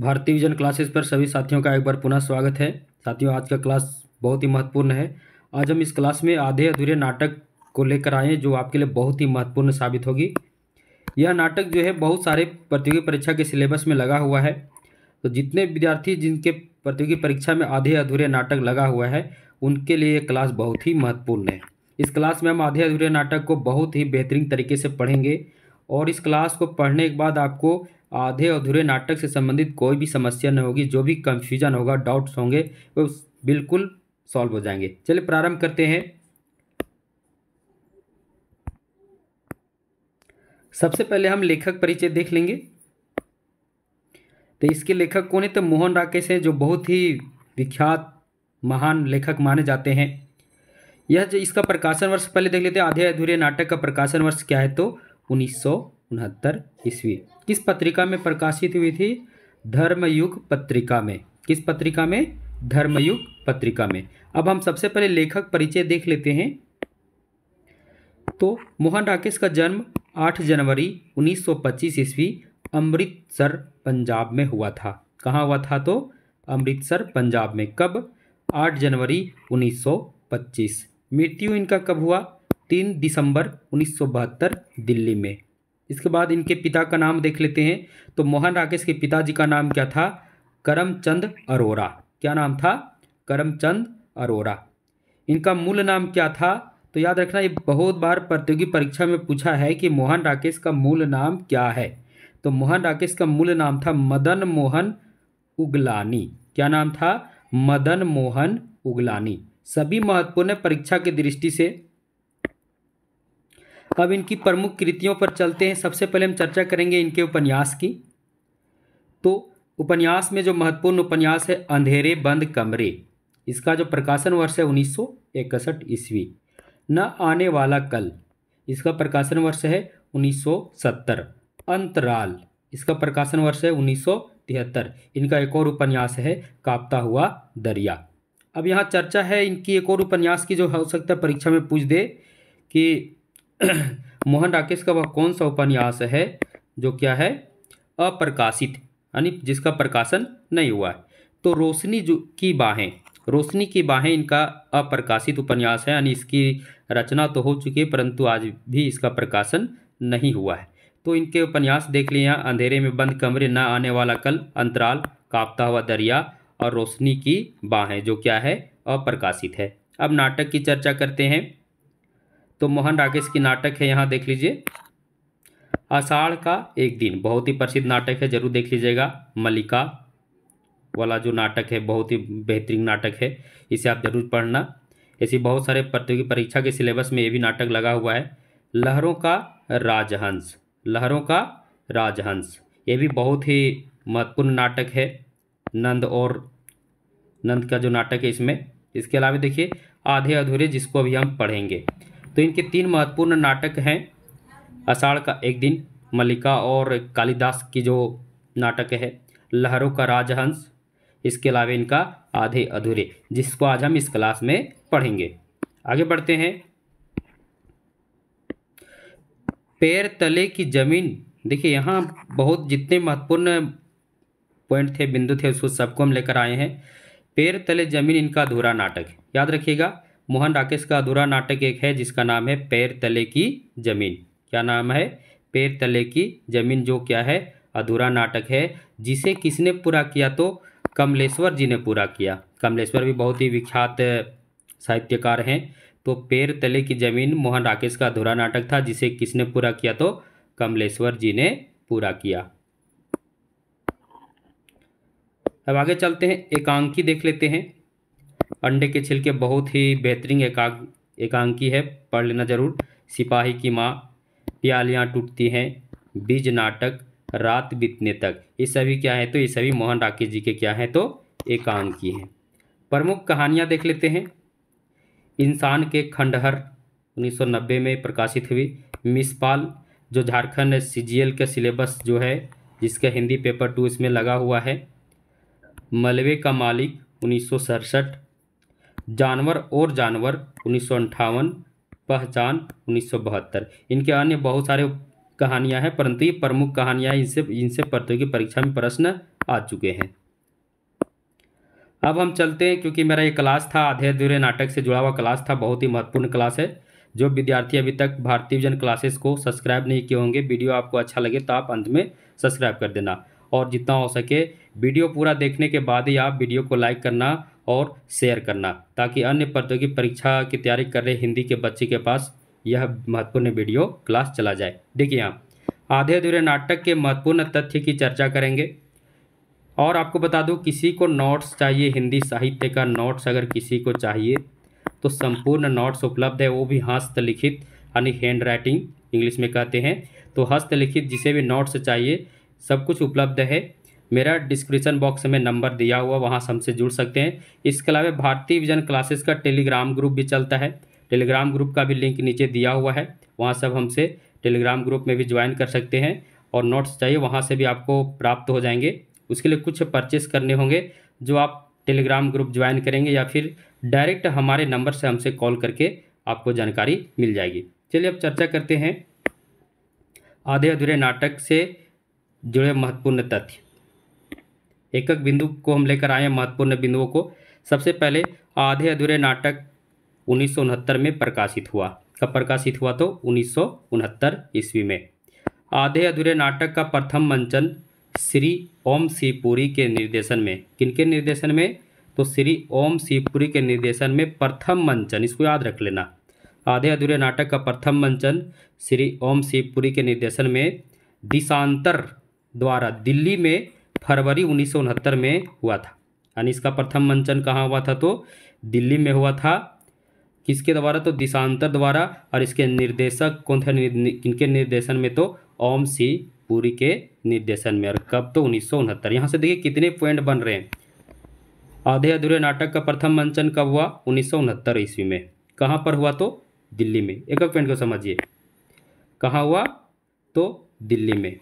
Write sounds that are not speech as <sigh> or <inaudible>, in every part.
भारतीय vision classes पर सभी साथियों का एक बार पुनः स्वागत है साथियों आज का क्लास बहुत ही महत्वपूर्ण है आज हम इस क्लास में आधे अधूरे नाटक को लेकर आए जो आपके लिए बहुत ही महत्वपूर्ण साबित होगी यह नाटक जो है बहुत सारे प्रतियोगी परीक्षा के सिलेबस में लगा हुआ है तो जितने विद्यार्थी जिनके प्रतियोगी परीक्षा में आधे अधूरे नाटक लगा हुआ है उनके लिए यह क्लास बहुत ही महत्वपूर्ण है इस क्लास में हम आधे अधूरे नाटक को बहुत ही बेहतरीन तरीके से पढ़ेंगे और इस क्लास को पढ़ने के बाद आपको आधे अधूरे नाटक से संबंधित कोई भी समस्या नहीं होगी जो भी कन्फ्यूजन होगा डाउट्स होंगे वो बिल्कुल सॉल्व हो जाएंगे चलिए प्रारंभ करते हैं सबसे पहले हम लेखक परिचय देख लेंगे तो इसके लेखक कौन है तो मोहन राकेश हैं जो बहुत ही विख्यात महान लेखक माने जाते हैं यह जो इसका प्रकाशन वर्ष पहले देख लेते हैं आधे अधूरे नाटक का प्रकाशन वर्ष क्या है तो उन्नीस ईस्वी किस पत्रिका में प्रकाशित हुई थी धर्मयुग पत्रिका में किस पत्रिका में धर्मयुग पत्रिका में अब हम सबसे पहले लेखक परिचय देख लेते हैं तो मोहन राकेश का जन्म 8 जनवरी 1925 ईस्वी अमृतसर पंजाब में हुआ था कहाँ हुआ था तो अमृतसर पंजाब में कब 8 जनवरी 1925 मृत्यु इनका कब हुआ तीन दिसंबर उन्नीस दिल्ली में इसके बाद इनके पिता का नाम देख लेते हैं तो मोहन राकेश के पिताजी का नाम क्या था करमचंद अरोरा क्या नाम था करमचंद अरोरा इनका मूल नाम क्या था तो याद रखना ये बहुत बार प्रतियोगी परीक्षा में पूछा है कि मोहन राकेश का मूल नाम क्या है तो मोहन राकेश का मूल नाम था मदन मोहन उगलानी क्या नाम था मदन मोहन उगलानी सभी महत्वपूर्ण परीक्षा की दृष्टि से अब इनकी प्रमुख कृतियों पर चलते हैं सबसे पहले हम चर्चा करेंगे इनके उपन्यास की तो उपन्यास में जो महत्वपूर्ण उपन्यास है अंधेरे बंद कमरे इसका जो प्रकाशन वर्ष है उन्नीस सौ इकसठ ईस्वी न आने वाला कल इसका प्रकाशन वर्ष है 1970 अंतराल इसका प्रकाशन वर्ष है तिहत्तर इनका एक और उपन्यास है कापता हुआ दरिया अब यहाँ चर्चा है इनकी एक और उपन्यास की जो हो सकता है परीक्षा में पूछ दे कि <clears throat> मोहन राकेश का वह कौन सा उपन्यास है जो क्या है अप्रकाशित यानी जिसका प्रकाशन नहीं हुआ है तो रोशनी जो की बाहें रोशनी की बाहें इनका अप्रकाशित उपन्यास है यानी इसकी रचना तो हो चुकी है परंतु आज भी इसका प्रकाशन नहीं हुआ है तो इनके उपन्यास देख लिए यहाँ अंधेरे में बंद कमरे न आने वाला कल अंतराल कांपता हुआ दरिया और रोशनी की बाहें जो क्या है अप्रकाशित है अब नाटक की चर्चा करते हैं तो मोहन राकेश की नाटक है यहाँ देख लीजिए आषाढ़ का एक दिन बहुत ही प्रसिद्ध नाटक है जरूर देख लीजिएगा मलिका वाला जो नाटक है बहुत ही बेहतरीन नाटक है इसे आप जरूर पढ़ना ऐसी बहुत सारे प्रतियोगी परीक्षा के सिलेबस में ये भी नाटक लगा हुआ है लहरों का राजहंस लहरों का राजहंस ये भी बहुत ही महत्वपूर्ण नाटक है नंद और नंद का जो नाटक है इसमें इसके अलावा देखिए आधे अधूरे जिसको अभी हम पढ़ेंगे तो इनके तीन महत्वपूर्ण नाटक हैं अषाढ़ का एक दिन मल्लिका और कालिदास की जो नाटक है लहरों का राजहंस इसके अलावा इनका आधे अधूरे जिसको आज हम इस क्लास में पढ़ेंगे आगे बढ़ते हैं पैर तले की ज़मीन देखिए यहाँ बहुत जितने महत्वपूर्ण पॉइंट थे बिंदु थे उसको सबको हम लेकर आए हैं पैर तले ज़मीन इनका अधूरा नाटक याद रखिएगा मोहन राकेश का अधूरा नाटक एक है जिसका नाम है पैर तले की ज़मीन क्या नाम है पैर तले की ज़मीन जो क्या है अधूरा नाटक है जिसे किसने पूरा किया तो कमलेश्वर जी ने पूरा किया कमलेश्वर भी बहुत ही विख्यात साहित्यकार हैं तो पैर तले की ज़मीन मोहन राकेश का अधूरा नाटक था जिसे किसने पूरा किया तो कमलेश्वर जी ने पूरा किया अब आगे चलते हैं एकांकी देख लेते हैं अंडे के छिलके बहुत ही बेहतरीन एकांक एकांकी है पढ़ लेना ज़रूर सिपाही की माँ प्यालियाँ टूटती हैं बीज नाटक रात बीतने तक ये सभी क्या है तो ये सभी मोहन राकेश जी के क्या हैं तो एकांकी हैं प्रमुख कहानियाँ देख लेते हैं इंसान के खंडहर 1990 में प्रकाशित हुई मिसपाल जो झारखंड सीजीएल का सिलेबस जो है जिसका हिंदी पेपर टू इसमें लगा हुआ है मलबे का मालिक उन्नीस जानवर और जानवर उन्नीस पहचान उन्नीस इनके अन्य बहुत सारे कहानियां हैं परंतु ये प्रमुख कहानियां इनसे इनसे प्रतियोगी परीक्षा में प्रश्न आ चुके हैं अब हम चलते हैं क्योंकि मेरा ये क्लास था आधे अधूरे नाटक से जुड़ा हुआ क्लास था बहुत ही महत्वपूर्ण क्लास है जो विद्यार्थी अभी तक भारतीय विजन क्लासेस को सब्सक्राइब नहीं किए होंगे वीडियो आपको अच्छा लगे तो आप अंत में सब्सक्राइब कर देना और जितना हो सके वीडियो पूरा देखने के बाद ही आप वीडियो को लाइक करना और शेयर करना ताकि अन्य प्रतियोगी परीक्षा की तैयारी कर रहे हिंदी के बच्चे के पास यह महत्वपूर्ण वीडियो क्लास चला जाए देखिए आप आधे अधूरे नाटक के महत्वपूर्ण तथ्य की चर्चा करेंगे और आपको बता दूं किसी को नोट्स चाहिए हिंदी साहित्य का नोट्स अगर किसी को चाहिए तो संपूर्ण नोट्स उपलब्ध है वो भी हस्तलिखित यानी हैंड राइटिंग इंग्लिश में कहते हैं तो हस्तलिखित जिसे भी नोट्स चाहिए सब कुछ उपलब्ध है मेरा डिस्क्रिप्शन बॉक्स में नंबर दिया हुआ वहाँ से हमसे जुड़ सकते हैं इसके अलावा भारतीय विजन क्लासेस का टेलीग्राम ग्रुप भी चलता है टेलीग्राम ग्रुप का भी लिंक नीचे दिया हुआ है वहाँ सब हमसे टेलीग्राम ग्रुप में भी ज्वाइन कर सकते हैं और नोट्स चाहिए वहाँ से भी आपको प्राप्त हो जाएंगे उसके लिए कुछ परचेस करने होंगे जो आप टेलीग्राम ग्रुप ज्वाइन करेंगे या फिर डायरेक्ट हमारे नंबर से हमसे कॉल करके आपको जानकारी मिल जाएगी चलिए अब चर्चा करते हैं आधे अधूरे नाटक से जुड़े महत्वपूर्ण तथ्य एक एक बिंदु को हम लेकर आए हैं महत्वपूर्ण बिंदुओं को सबसे पहले आधे अधूरे नाटक उन्नीस में प्रकाशित हुआ कब प्रकाशित हुआ तो उन्नीस ईस्वी में आधे अधूरे नाटक का प्रथम मंचन श्री ओम शिवपुरी के निर्देशन में किनके निर्देशन में तो श्री ओम शिवपुरी के निर्देशन में प्रथम मंचन इसको याद रख लेना आधे अधूरे नाटक का प्रथम मंचन श्री ओम शिवपुरी के निर्देशन में दिशांतर द्वारा दिल्ली में फरवरी उन्नीस में हुआ था यानी इसका प्रथम मंचन कहाँ हुआ था तो दिल्ली में हुआ था किसके द्वारा तो दिशांतर द्वारा और इसके निर्देशक कौन थे इनके निर्देशन में तो ओम सी पुरी के निर्देशन में और कब तो उन्नीस सौ उनहत्तर यहाँ से देखिए कितने पॉइंट बन रहे हैं आधे अधूरे नाटक का प्रथम मंचन कब हुआ उन्नीस सौ उनहत्तर ईस्वी में कहाँ पर हुआ तो दिल्ली में एक पॉइंट को समझिए कहाँ हुआ तो दिल्ली में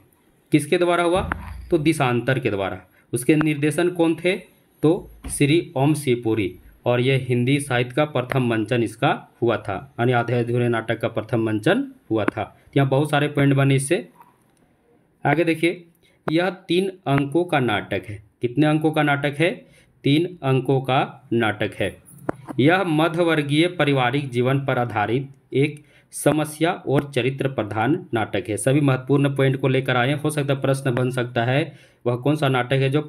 किसके द्वारा हुआ तो दिशांतर के द्वारा उसके निर्देशन कौन थे तो श्री ओम शिवपुरी और यह हिंदी साहित्य का प्रथम मंचन इसका हुआ था यानी आधे अधूरे नाटक का प्रथम मंचन हुआ था यहाँ बहुत सारे पॉइंट बने इससे आगे देखिए यह तीन अंकों का नाटक है कितने अंकों का नाटक है तीन अंकों का नाटक है यह मध्यवर्गीय पारिवारिक जीवन पर आधारित एक समस्या और चरित्र प्रधान नाटक है सभी महत्वपूर्ण पॉइंट को लेकर आए हो सकता प्रश्न बन सकता है वह कौन सा नाटक है जो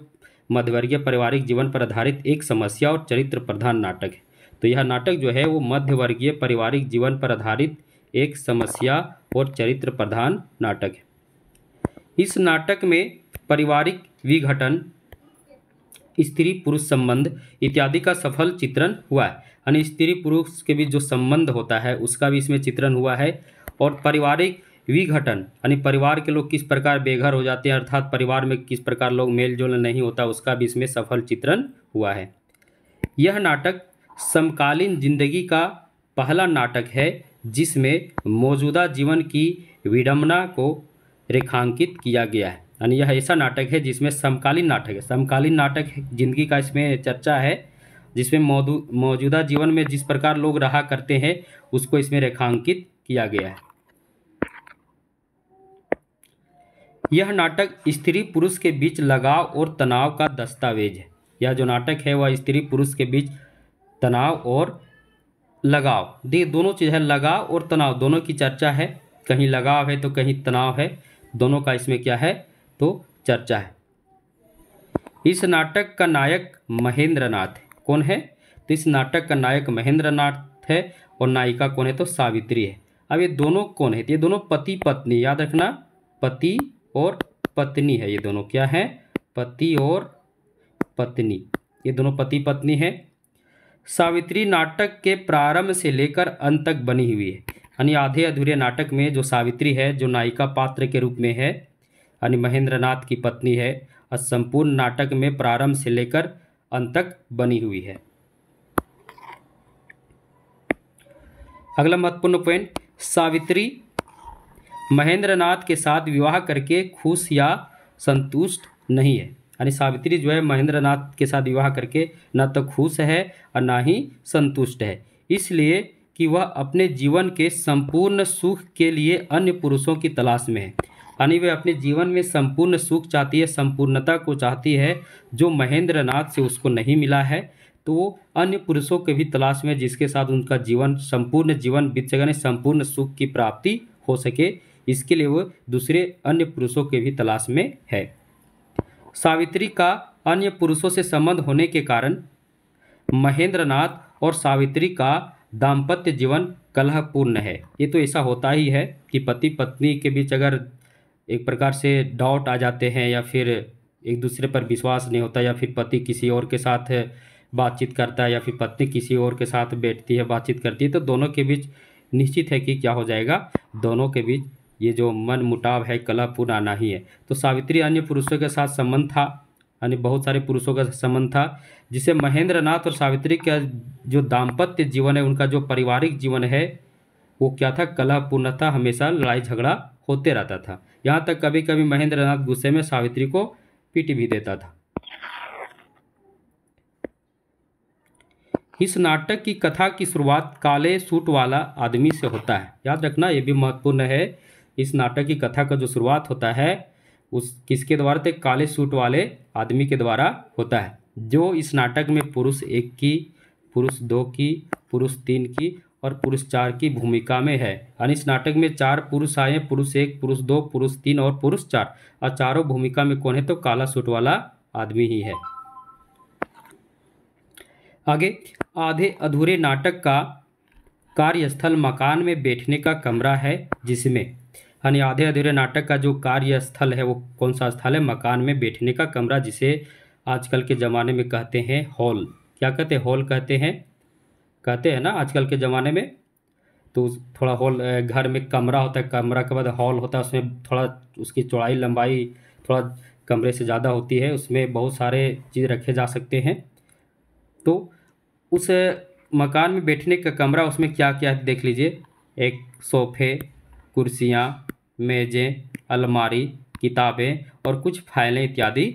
मध्यवर्गीय पारिवारिक जीवन पर आधारित एक समस्या और चरित्र प्रधान नाटक है तो यह नाटक जो है वो मध्यवर्गीय पारिवारिक जीवन पर आधारित एक समस्या और चरित्र प्रधान नाटक है इस नाटक में पारिवारिक विघटन स्त्री पुरुष संबंध इत्यादि का सफल चित्रण हुआ है यानी स्त्री पुरुष के बीच जो संबंध होता है उसका भी इसमें चित्रण हुआ है और पारिवारिक विघटन यानी परिवार के लोग किस प्रकार बेघर हो जाते हैं अर्थात परिवार में किस प्रकार लोग मेल जोल नहीं होता उसका भी इसमें सफल चित्रण हुआ है यह नाटक समकालीन जिंदगी का पहला नाटक है जिसमें मौजूदा जीवन की विडम्बना को रेखांकित किया गया है यानी यह ऐसा नाटक है जिसमें समकालीन नाटक है समकालीन नाटक जिंदगी का इसमें चर्चा है जिसमें मौजूदा जीवन में जिस प्रकार लोग रहा करते हैं उसको इसमें रेखांकित किया गया है यह नाटक स्त्री पुरुष के बीच लगाव और तनाव का दस्तावेज है यह जो नाटक है वह स्त्री पुरुष के बीच तनाव और लगाव देख दोनों चीज़ है लगाव और तनाव दोनों की चर्चा है कहीं लगाव है तो कहीं तनाव है दोनों का इसमें क्या है तो चर्चा है इस नाटक का नायक महेंद्र नाथ है कौन है तो इस नाटक का नायक महेंद्र नाथ है और नायिका कौन है तो सावित्री है अब ये दोनों कौन है तो ये दोनों पति पत्नी याद रखना पति और पत्नी है ये दोनों क्या है पति और पत्नी ये दोनों पति पत्नी है सावित्री नाटक के प्रारंभ से लेकर अंत तक बनी हुई है यानी आधे अधूरे नाटक में जो सावित्री है जो नायिका पात्र के रूप में है यानी महेंद्र नाथ की पत्नी है और संपूर्ण नाटक में प्रारंभ से लेकर अंत तक बनी हुई है अगला महत्वपूर्ण पॉइंट सावित्री महेंद्रनाथ के साथ विवाह करके खुश या संतुष्ट नहीं है यानी सावित्री जो है महेंद्रनाथ के साथ विवाह करके ना तो खुश है और ना ही संतुष्ट है इसलिए कि वह अपने जीवन के संपूर्ण सुख के लिए अन्य पुरुषों की तलाश में है यानी वह अपने जीवन में संपूर्ण सुख चाहती है संपूर्णता को चाहती है जो महेंद्र नाथ से उसको नहीं मिला है तो वो अन्य पुरुषों के भी तलाश में जिसके साथ उनका जीवन संपूर्ण जीवन बीत सके यानी संपूर्ण सुख की प्राप्ति हो सके इसके लिए वो दूसरे अन्य पुरुषों के भी तलाश में है सावित्री का अन्य पुरुषों से संबंध होने के कारण महेंद्रनाथ और सावित्री का दाम्पत्य जीवन कलहपूर्ण है ये तो ऐसा होता ही है कि पति पत्नी के बीच अगर एक प्रकार से डाउट आ जाते हैं या फिर एक दूसरे पर विश्वास नहीं होता या फिर पति किसी और के साथ बातचीत करता है या फिर पत्नी किसी और के साथ बैठती है बातचीत करती है तो दोनों के बीच निश्चित है कि क्या हो जाएगा दोनों के बीच ये जो मन मुटाव है कला पुराना ही है तो सावित्री अन्य पुरुषों के साथ संबंध था अन्य बहुत सारे पुरुषों का संबंध था जिसे महेंद्र नाथ और सावित्री का जो दाम्पत्य जीवन है उनका जो पारिवारिक जीवन है वो क्या था कला पूर्णता हमेशा लड़ाई झगड़ा होते रहता था यहाँ तक कभी कभी महेंद्रनाथ गुस्से में सावित्री को पीट भी देता था इस नाटक की कथा की शुरुआत काले सूट वाला आदमी से होता है याद रखना यह भी महत्वपूर्ण है इस नाटक की कथा का जो शुरुआत होता है उस किसके द्वारा थे काले सूट वाले आदमी के द्वारा होता है जो इस नाटक में पुरुष एक की पुरुष दो की पुरुष तीन की और पुरुष चार की भूमिका में है यानी इस नाटक में चार पुरुष आए पुरुष एक पुरुष दो पुरुष तीन और पुरुष चार और चारों भूमिका में कौन है तो काला सूट वाला आदमी ही है आगे आधे अधूरे नाटक का कार्यस्थल मकान में बैठने का कमरा है जिसमें यानी आधे अधूरे नाटक का जो कार्यस्थल है वो कौन सा स्थल है मकान में बैठने का कमरा जिसे आजकल के ज़माने में कहते हैं हॉल क्या कहते हैं हॉल कहते हैं कहते हैं ना आजकल के ज़माने में तो थोड़ा हॉल घर में कमरा होता है कमरा के बाद हॉल होता है उसमें थोड़ा उसकी चौड़ाई लंबाई थोड़ा कमरे से ज़्यादा होती है उसमें बहुत सारे चीज़ रखे जा सकते हैं तो उस मकान में बैठने का कमरा उसमें क्या क्या है देख लीजिए एक सोफे कुर्सियाँ मेज़ें अलमारी किताबें और कुछ फाइलें इत्यादि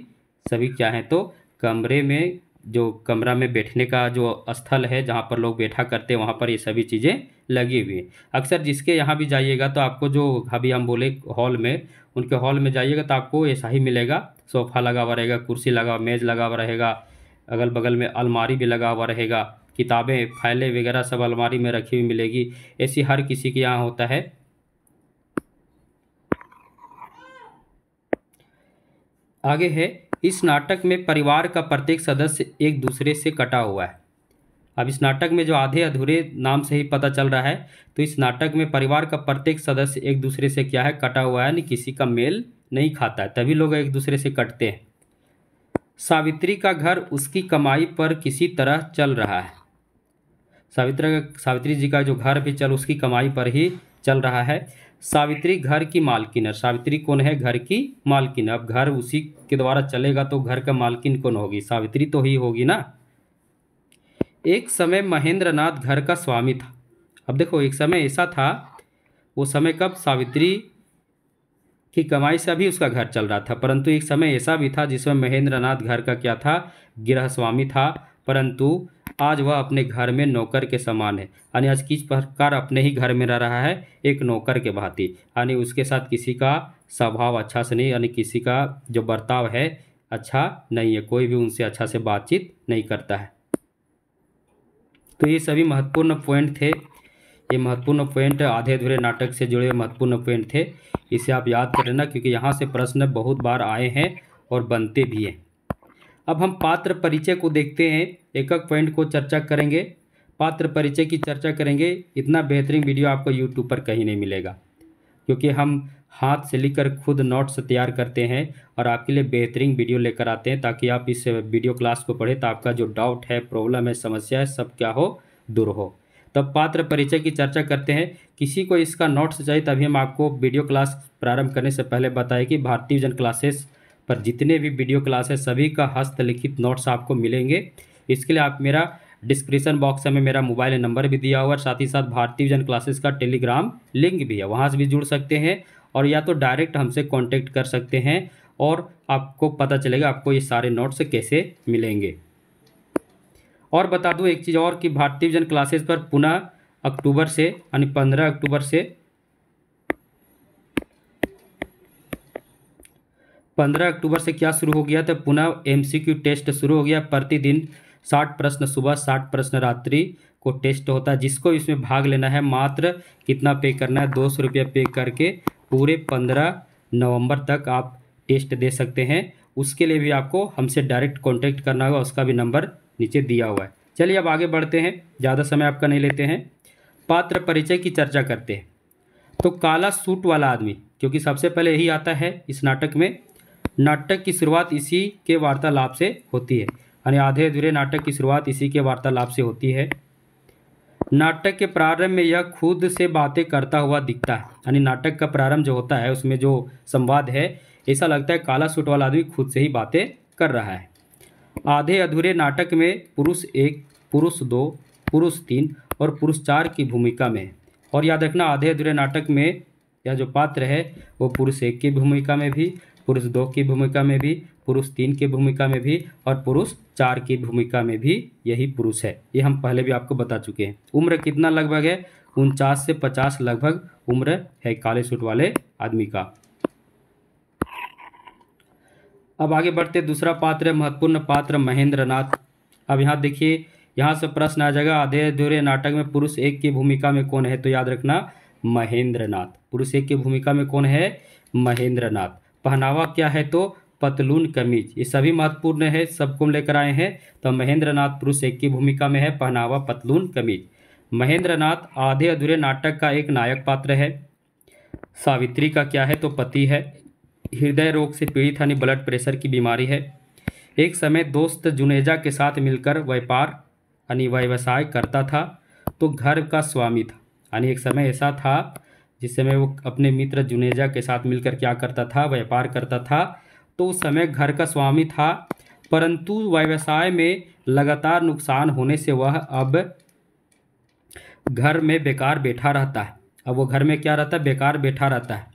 सभी क्या हैं तो कमरे में जो कमरा में बैठने का जो स्थल है जहाँ पर लोग बैठा करते हैं वहाँ पर ये सभी चीज़ें लगी हुई हैं अक्सर जिसके यहाँ भी जाइएगा तो आपको जो अभी हम बोले हॉल में उनके हॉल में जाइएगा तो आपको ऐसा ही मिलेगा सोफ़ा लगा हुआ रहेगा कुर्सी लगा हुआ मेज़ लगा हुआ रहेगा अगल बगल में अलमारी भी लगा हुआ रहेगा किताबें फाइलें वगैरह सब अलमारी में रखी हुई मिलेगी ऐसी हर किसी के यहाँ होता है आगे है इस नाटक में परिवार का प्रत्येक सदस्य एक दूसरे से कटा हुआ है अब इस नाटक में जो आधे अधूरे नाम से ही पता चल रहा है तो इस नाटक में परिवार का प्रत्येक सदस्य एक दूसरे से क्या है कटा हुआ है यानी किसी का मेल नहीं खाता है तभी लोग एक दूसरे से कटते हैं सावित्री का घर उसकी कमाई पर किसी तरह चल रहा है सावित्री का सावित्री जी का जो घर भी चल उसकी कमाई पर ही चल रहा है सावित्री घर की मालकिन है सावित्री कौन है घर की मालकिन अब घर उसी के द्वारा चलेगा तो घर का मालकिन कौन होगी सावित्री तो ही होगी ना एक समय महेंद्रनाथ घर का स्वामी था अब देखो एक समय ऐसा था वो समय कब सावित्री की कमाई से अभी उसका घर चल रहा था परंतु एक समय ऐसा भी था जिसमें महेंद्रनाथ घर का क्या था गृह स्वामी था परंतु आज वह अपने घर में नौकर के समान है यानी आज किस प्रकार अपने ही घर में रह रहा है एक नौकर के भांति यानी उसके साथ किसी का स्वभाव अच्छा से नहीं यानी किसी का जो बर्ताव है अच्छा नहीं है कोई भी उनसे अच्छा से बातचीत नहीं करता है तो ये सभी महत्वपूर्ण पॉइंट थे ये महत्वपूर्ण पॉइंट आधे अधूरे नाटक से जुड़े महत्वपूर्ण पॉइंट थे इसे आप याद कर लेना क्योंकि यहाँ से प्रश्न बहुत बार आए हैं और बनते भी हैं अब हम पात्र परिचय को देखते हैं एक एक पॉइंट को चर्चा करेंगे पात्र परिचय की चर्चा करेंगे इतना बेहतरीन वीडियो आपको यूट्यूब पर कहीं नहीं मिलेगा क्योंकि हम हाथ से लिखकर खुद नोट्स तैयार करते हैं और आपके लिए बेहतरीन वीडियो लेकर आते हैं ताकि आप इस वीडियो क्लास को पढ़ें तो आपका जो डाउट है प्रॉब्लम है समस्या है सब क्या हो दूर हो तब पात्र परिचय की चर्चा करते हैं किसी को इसका नोट्स चाहिए तभी हम आपको वीडियो क्लास प्रारंभ करने से पहले बताएं कि भारतीय जन क्लासेस पर जितने भी वीडियो क्लास है सभी का हस्तलिखित नोट्स आपको मिलेंगे इसके लिए आप मेरा डिस्क्रिप्शन बॉक्स में मेरा मोबाइल नंबर भी दिया हुआ है साथ ही साथ भारतीय जन क्लासेस का टेलीग्राम लिंक भी है वहाँ से भी जुड़ सकते हैं और या तो डायरेक्ट हमसे कॉन्टेक्ट कर सकते हैं और आपको पता चलेगा आपको ये सारे नोट्स कैसे मिलेंगे और बता दूँ एक चीज़ और कि भारतीय जन क्लासेस पर पुनः अक्टूबर से यानी पंद्रह अक्टूबर से पंद्रह अक्टूबर से क्या शुरू हो गया था पुनः एमसीक्यू टेस्ट शुरू हो गया प्रतिदिन साठ प्रश्न सुबह साठ प्रश्न रात्रि को टेस्ट होता है जिसको इसमें भाग लेना है मात्र कितना पे करना है दो सौ रुपये पे करके पूरे पंद्रह नवंबर तक आप टेस्ट दे सकते हैं उसके लिए भी आपको हमसे डायरेक्ट कॉन्टैक्ट करना होगा उसका भी नंबर नीचे दिया हुआ है चलिए अब आगे बढ़ते हैं ज़्यादा समय आपका नहीं लेते हैं पात्र परिचय की चर्चा करते हैं तो काला सूट वाला आदमी क्योंकि सबसे पहले यही आता है इस नाटक में नाटक की शुरुआत इसी के वार्तालाप से होती है यानी आधे अधूरे नाटक की शुरुआत इसी के वार्तालाप से होती है नाटक के प्रारंभ में यह खुद से बातें करता हुआ दिखता है यानी नाटक का प्रारंभ जो होता है उसमें जो संवाद है ऐसा लगता है काला सूट वाला आदमी खुद से ही बातें कर रहा है आधे अधूरे नाटक में पुरुष एक पुरुष दो पुरुष तीन और पुरुष चार की भूमिका में और याद रखना आधे अधूरे नाटक में यह जो पात्र है वो पुरुष एक की भूमिका में भी पुरुष दो की भूमिका में भी पुरुष तीन की भूमिका में भी और पुरुष चार की भूमिका में भी यही पुरुष है ये हम पहले भी आपको बता चुके हैं उम्र कितना लगभग है उनचास से पचास लगभग उम्र है काले सूट वाले आदमी का अब आगे बढ़ते दूसरा पात्र महत्वपूर्ण पात्र महेंद्र नाथ अब यहाँ देखिए यहाँ से प्रश्न आ जाएगा आधे अधूरे नाटक में पुरुष एक की भूमिका में कौन है तो याद रखना महेंद्र नाथ पुरुष एक की भूमिका में कौन है महेंद्र नाथ पहनावा क्या है तो पतलून कमीज ये सभी महत्वपूर्ण है सबको लेकर आए हैं तो महेंद्र नाथ पुरुष एक की भूमिका में है पहनावा पतलून कमीज महेंद्र नाथ आधे अधूरे नाटक का एक नायक पात्र है सावित्री का क्या है तो पति है हृदय रोग से पीड़ित यानी ब्लड प्रेशर की बीमारी है एक समय दोस्त जुनेजा के साथ मिलकर व्यापार यानी व्यवसाय करता था तो घर का स्वामी था यानी एक समय ऐसा था जिस समय वो अपने मित्र जुनेजा के साथ मिलकर क्या करता था व्यापार करता था तो उस समय घर का स्वामी था परंतु व्यवसाय में लगातार नुकसान होने से वह अब घर में बेकार बैठा रहता है अब वो घर में क्या रहता है बेकार बैठा रहता है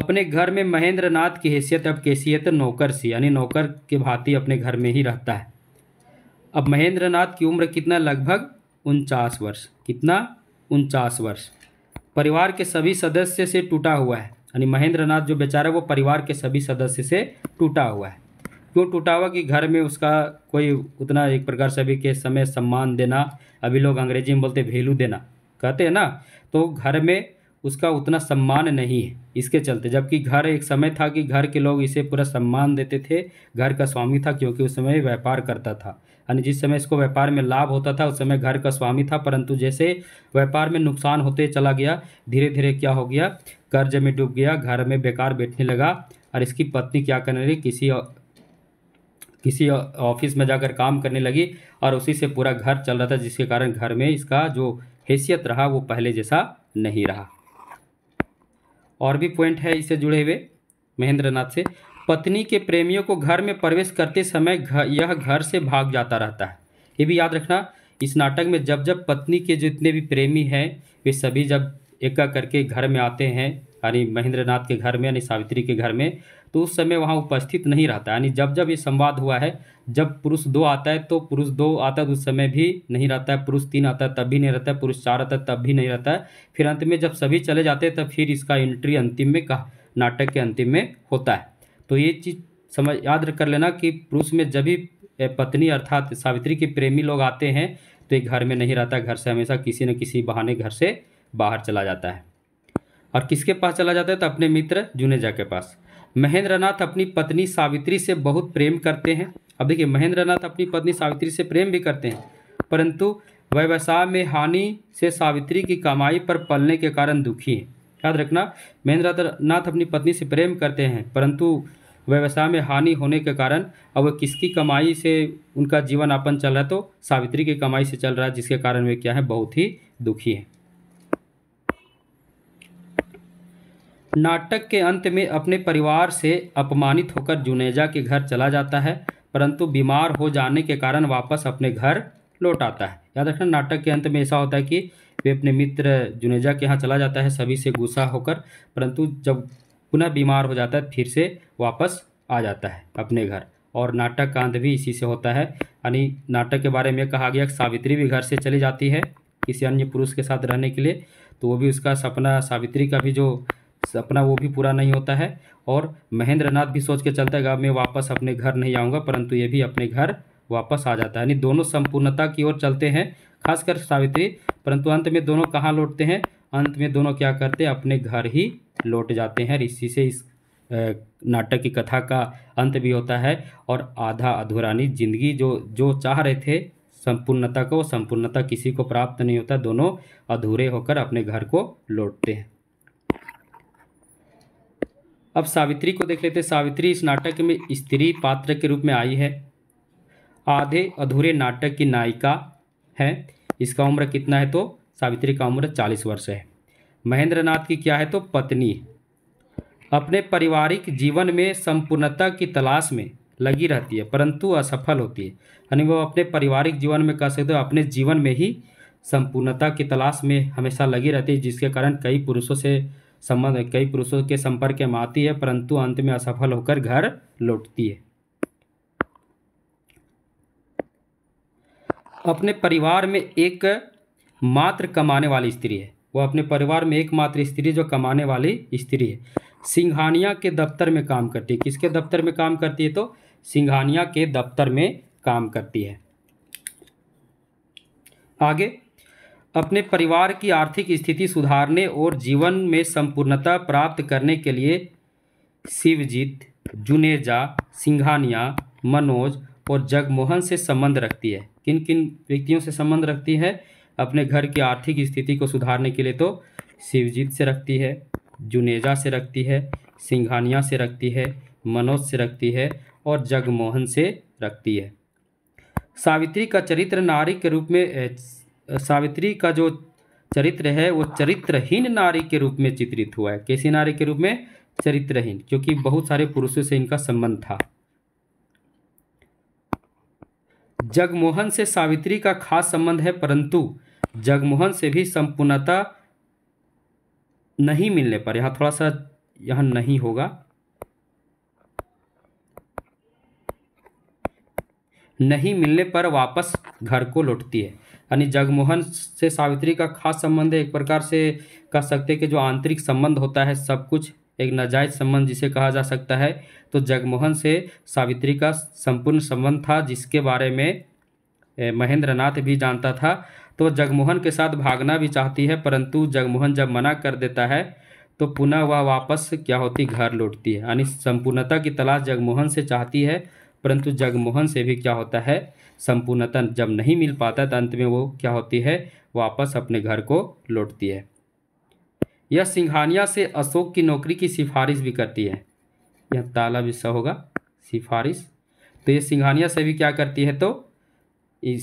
अपने घर में महेंद्र नाथ की हैसियत अब तो नौकर सी यानी नौकर के भांति अपने घर में ही रहता है अब महेंद्र नाथ की उम्र कितना लगभग उनचास वर्ष कितना उनचास वर्ष परिवार के सभी सदस्य से टूटा हुआ है यानी महेंद्रनाथ जो बेचारा है वो परिवार के सभी सदस्य से टूटा हुआ है क्यों टूटा हुआ कि घर में उसका कोई उतना एक प्रकार से अभी के समय सम्मान देना अभी लोग अंग्रेजी में बोलते वैल्यू देना कहते हैं ना तो घर में उसका उतना सम्मान नहीं है इसके चलते जबकि घर एक समय था कि घर के लोग इसे पूरा सम्मान देते थे घर का स्वामी था क्योंकि उस समय व्यापार करता था यानी जिस समय इसको व्यापार में लाभ होता था उस समय घर का स्वामी था परंतु जैसे व्यापार में नुकसान होते चला गया धीरे धीरे क्या हो गया कर्ज में डूब गया घर में बेकार बैठने लगा और इसकी पत्नी क्या करने लगी किसी किसी ऑफिस में जाकर काम करने लगी और उसी से पूरा घर चल रहा था जिसके कारण घर में इसका जो हैसियत रहा वो पहले जैसा नहीं रहा और भी पॉइंट है इससे जुड़े हुए महेंद्र नाथ से पत्नी के प्रेमियों को घर में प्रवेश करते समय घर यह घर से भाग जाता रहता है ये भी याद रखना इस नाटक में जब जब पत्नी के जितने भी प्रेमी हैं वे सभी जब एका करके घर में आते हैं यानी महेंद्र नाथ के घर में यानी सावित्री के घर में तो उस समय वहाँ उपस्थित नहीं रहता यानी जब जब ये संवाद हुआ है जब पुरुष दो आता है तो पुरुष दो आता है तो उस समय भी नहीं रहता है पुरुष तीन आता है तब भी नहीं रहता है पुरुष चार आता है तब भी नहीं रहता है फिर अंत में जब सभी चले जाते हैं तब फिर इसका एंट्री अंतिम में कहा नाटक के अंतिम में होता है तो ये चीज़ समझ याद कर लेना कि पुरुष में जब भी पत्नी अर्थात सावित्री के प्रेमी लोग आते हैं तो ये घर में नहीं रहता घर से हमेशा किसी न किसी बहाने घर से बाहर चला जाता है और किसके पास चला जाता है तो अपने मित्र जुनेजा के पास महेंद्रनाथ अपनी पत्नी सावित्री से बहुत प्रेम करते हैं अब देखिए महेंद्रनाथ अपनी पत्नी सावित्री से प्रेम भी करते हैं परंतु व्यवसाय में हानि से सावित्री की कमाई पर पलने के कारण दुखी हैं याद रखना महेंद्रनाथ अपनी पत्नी से प्रेम करते हैं परंतु व्यवसाय में हानि होने के कारण अब वह किसकी कमाई से उनका जीवन यापन चल रहा है तो सावित्री की कमाई से चल रहा है जिसके कारण वे क्या है बहुत ही दुखी हैं नाटक के अंत में अपने परिवार से अपमानित होकर जुनेजा के घर चला जाता है परंतु बीमार हो जाने के कारण वापस अपने घर लौट आता है याद रखना नाटक के अंत में ऐसा होता है कि वे अपने मित्र जुनेजा के यहाँ चला जाता है सभी से गुस्सा होकर परंतु जब पुनः बीमार हो जाता है फिर से वापस आ जाता है अपने घर और नाटक का अंत भी इसी से होता है यानी नाटक के बारे में कहा गया कि सावित्री भी घर से चली जाती है किसी अन्य पुरुष के साथ रहने के लिए तो वो भी उसका सपना सावित्री का भी जो सपना वो भी पूरा नहीं होता है और महेंद्र नाथ भी सोच के चलता है मैं वापस अपने घर नहीं आऊँगा परंतु ये भी अपने घर वापस आ जाता है यानी दोनों संपूर्णता की ओर चलते हैं खासकर सावित्री परंतु अंत में दोनों कहाँ लौटते हैं अंत में दोनों क्या करते हैं अपने घर ही लौट जाते हैं इसी से इस नाटक की कथा का अंत भी होता है और आधा अधूरानी जिंदगी जो जो चाह रहे थे संपूर्णता को संपूर्णता किसी को प्राप्त नहीं होता दोनों अधूरे होकर अपने घर को लौटते हैं अब सावित्री को देख लेते सावित्री इस नाटक में स्त्री पात्र के रूप में आई है आधे अधूरे नाटक की नायिका है इसका उम्र कितना है तो सावित्री का उम्र चालीस वर्ष है महेंद्र नाथ की क्या है तो पत्नी अपने पारिवारिक जीवन में संपूर्णता की तलाश में लगी रहती है परंतु असफल होती है यानी वो अपने पारिवारिक जीवन में कह सकते हो अपने जीवन में ही संपूर्णता की तलाश में हमेशा लगी रहती है जिसके कारण कई पुरुषों से संबंध कई पुरुषों के संपर्क में आती है परंतु अंत में असफल होकर घर लौटती है अपने परिवार में एक मात्र कमाने वाली स्त्री है वह अपने परिवार में एकमात्र स्त्री जो कमाने वाली स्त्री है सिंघानिया के दफ्तर में काम करती है किसके दफ्तर में काम करती है तो सिंघानिया के दफ्तर में काम करती है आगे अपने परिवार की आर्थिक स्थिति सुधारने और जीवन में संपूर्णता प्राप्त करने के लिए शिवजीत जुनेजा सिंघानिया मनोज और जगमोहन से संबंध रखती है किन किन व्यक्तियों से संबंध रखती है अपने घर की आर्थिक स्थिति को सुधारने के लिए तो शिवजीत से रखती है जुनेजा से रखती है सिंघानिया से रखती है मनोज से रखती है और जगमोहन से रखती है सावित्री का चरित्र नारी के रूप में सावित्री का जो चरित्र है वो चरित्रहीन नारी के रूप में चित्रित हुआ है कैसी नारी के रूप में चरित्रहीन क्योंकि बहुत सारे पुरुषों से इनका संबंध था जगमोहन से सावित्री का खास संबंध है परंतु जगमोहन से भी संपूर्णता नहीं मिलने पर यहाँ थोड़ा सा यहाँ नहीं होगा नहीं मिलने पर वापस घर को लौटती है यानी जगमोहन से सावित्री का खास संबंध एक प्रकार से कह सकते हैं कि जो आंतरिक संबंध होता है सब कुछ एक नाजायज संबंध जिसे कहा जा सकता है तो जगमोहन से सावित्री का संपूर्ण संबंध था जिसके बारे में महेंद्र नाथ भी जानता था तो जगमोहन के साथ भागना भी चाहती है परंतु जगमोहन जब मना कर देता है तो पुनः वह वापस क्या होती घर लौटती है यानी संपूर्णता की तलाश जगमोहन से चाहती है परंतु जगमोहन से भी क्या होता है संपूर्णता जब नहीं मिल पाता तो अंत में वो क्या होती है वापस अपने घर को लौटती है यह सिंघानिया से अशोक की नौकरी की सिफारिश भी करती है यह ताला भी होगा सिफारिश तो ये सिंघानिया से भी क्या करती है तो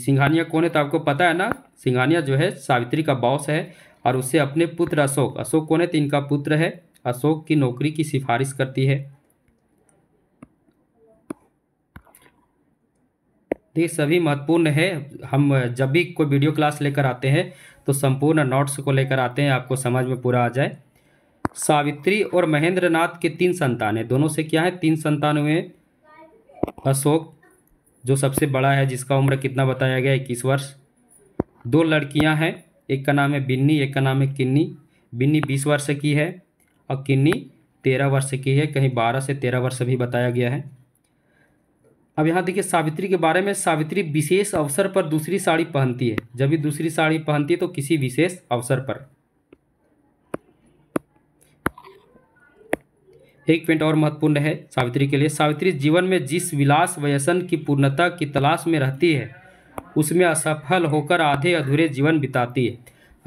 सिंघानिया कौन है तो आपको पता है ना सिंघानिया जो है सावित्री का बॉस है और उससे अपने पुत्र अशोक अशोक कौन है तो इनका पुत्र है अशोक की नौकरी की सिफारिश करती है ये सभी महत्वपूर्ण है हम जब भी कोई वीडियो क्लास लेकर आते हैं तो संपूर्ण नोट्स को लेकर आते हैं आपको समझ में पूरा आ जाए सावित्री और महेंद्र नाथ के तीन संतान है दोनों से क्या है तीन संतान हुए अशोक जो सबसे बड़ा है जिसका उम्र कितना बताया गया इक्कीस वर्ष दो लड़कियां हैं एक का नाम है बिन्नी एक का नाम है किन्नी बिन्नी बीस वर्ष की है और किन्नी तेरह वर्ष की है कहीं बारह से तेरह वर्ष भी बताया गया है अब यहाँ देखिए सावित्री के बारे में सावित्री विशेष अवसर पर दूसरी साड़ी पहनती है जब भी दूसरी साड़ी पहनती है तो किसी विशेष अवसर पर एक पॉइंट और महत्वपूर्ण है सावित्री के लिए सावित्री जीवन में जिस विलास व्यसन की पूर्णता की तलाश में रहती है उसमें असफल होकर आधे अधूरे जीवन बिताती है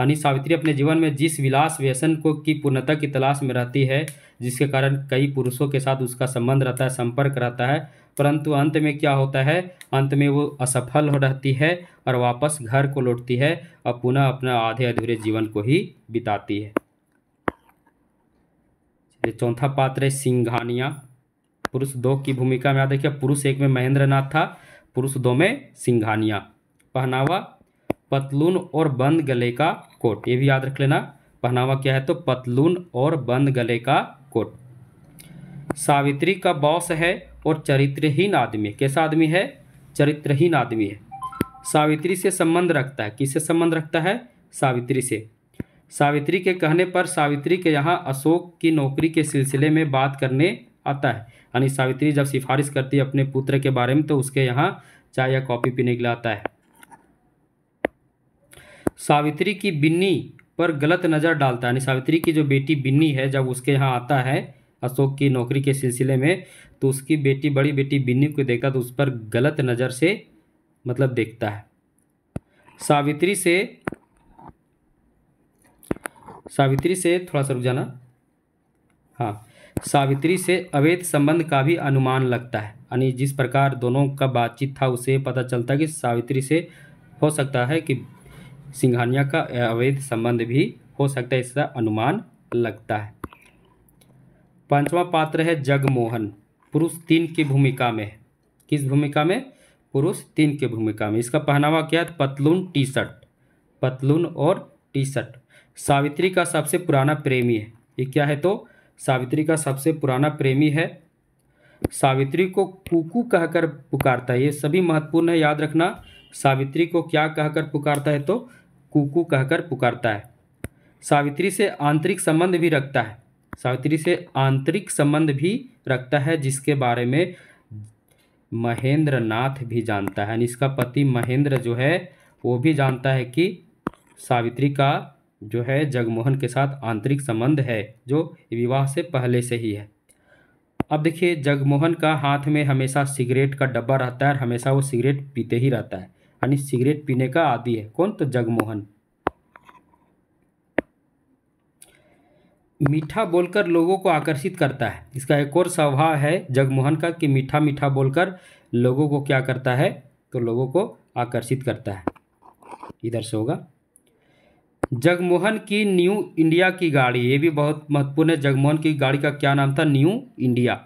यानी सावित्री अपने जीवन में जिस विलास व्यसन को की पूर्णता की तलाश में रहती है जिसके कारण कई पुरुषों के साथ उसका संबंध रहता है संपर्क रहता है परंतु अंत में क्या होता है अंत में वो असफल हो रहती है और वापस घर को लौटती है और पुनः अपना आधे अधूरे जीवन को ही बिताती है चौथा पात्र है सिंघानिया पुरुष दो की भूमिका में याद रखिए पुरुष एक में महेंद्र नाथ था पुरुष दो में सिंघानिया पहनावा पतलून और बंद गले का कोट ये भी याद रख लेना पहनावा क्या है तो पतलून और बंद गले का कोट सावित्री का बॉस है और चरित्रहीन आदमी है कैसा आदमी है चरित्रहीन आदमी है सावित्री से संबंध रखता है किससे संबंध रखता है सावित्री से सावित्री के कहने पर सावित्री के यहाँ अशोक की नौकरी के सिलसिले में बात करने आता है यानी सावित्री जब सिफारिश करती है अपने पुत्र के बारे में तो उसके यहाँ चाय या कॉफ़ी पीने के लिए आता है सावित्री की बिन्नी पर गलत नज़र डालता है यानी सावित्री की जो बेटी बिन्नी है जब उसके यहाँ आता है अशोक की नौकरी के सिलसिले में तो उसकी बेटी बड़ी बेटी बिन्नी को देखता तो उस पर गलत नज़र से मतलब देखता है सावित्री से सावित्री से थोड़ा सा रुक जाना हाँ सावित्री से अवैध संबंध का भी अनुमान लगता है यानी जिस प्रकार दोनों का बातचीत था उसे पता चलता कि सावित्री से हो सकता है कि सिंघानिया का अवैध संबंध भी हो सकता है इसका अनुमान लगता है पांचवा पात्र है जगमोहन पुरुष तीन की भूमिका में है किस भूमिका में पुरुष तीन की भूमिका में इसका पहनावा क्या है पतलून टी शर्ट पतलून और टी शर्ट सावित्री का सबसे पुराना प्रेमी है ये क्या है तो सावित्री का सबसे पुराना प्रेमी है सावित्री को कुकू कहकर पुकारता है ये सभी महत्वपूर्ण है याद रखना सावित्री को क्या कहकर पुकारता है तो कुकू कहकर पुकारता है सावित्री से आंतरिक संबंध भी रखता है सावित्री से आंतरिक संबंध भी रखता है जिसके बारे में महेंद्र नाथ भी जानता है इसका पति महेंद्र जो है वो भी जानता है कि सावित्री का जो है जगमोहन के साथ आंतरिक संबंध है जो विवाह से पहले से ही है अब देखिए जगमोहन का हाथ में हमेशा सिगरेट का डब्बा रहता है और हमेशा वो सिगरेट पीते ही रहता है यानी सिगरेट पीने का आदि है कौन तो जगमोहन मीठा बोलकर लोगों को आकर्षित करता है इसका एक और स्वभाव है जगमोहन का कि मीठा मीठा बोलकर लोगों को क्या करता है तो लोगों को आकर्षित करता है इधर से होगा जगमोहन की न्यू इंडिया की गाड़ी ये भी बहुत महत्वपूर्ण है जगमोहन की गाड़ी का क्या नाम था न्यू इंडिया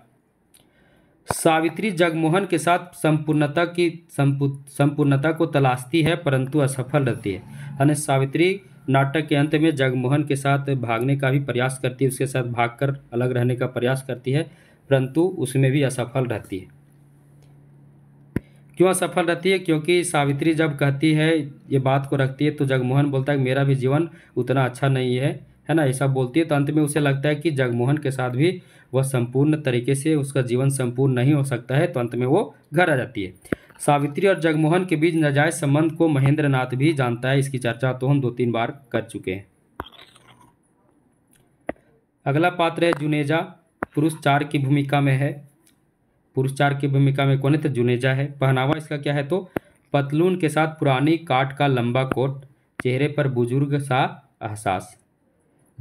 सावित्री जगमोहन के साथ संपूर्णता की संपूर्णता को तलाशती है परंतु असफल रहती है यानी सावित्री नाटक के अंत में जगमोहन के साथ भागने का भी प्रयास करती है उसके साथ भागकर अलग रहने का प्रयास करती है परंतु उसमें भी असफल रहती है क्यों असफल रहती है क्योंकि सावित्री जब कहती है ये बात को रखती है तो जगमोहन बोलता है मेरा भी जीवन उतना अच्छा नहीं है है ना ऐसा बोलती है तो अंत में उसे लगता है कि जगमोहन के साथ भी वह संपूर्ण तरीके से उसका जीवन संपूर्ण नहीं हो सकता है तो अंत में वो घर आ जाती है सावित्री और जगमोहन के बीच नजायज संबंध को महेंद्र नाथ भी जानता है इसकी चर्चा तो हम दो तीन बार कर चुके हैं अगला पात्र है जुनेजा पुरुष चार की भूमिका में है पुरुष चार की भूमिका में कौन है तो जुनेजा है पहनावा इसका क्या है तो पतलून के साथ पुरानी काट का लंबा कोट चेहरे पर बुजुर्ग सा एहसास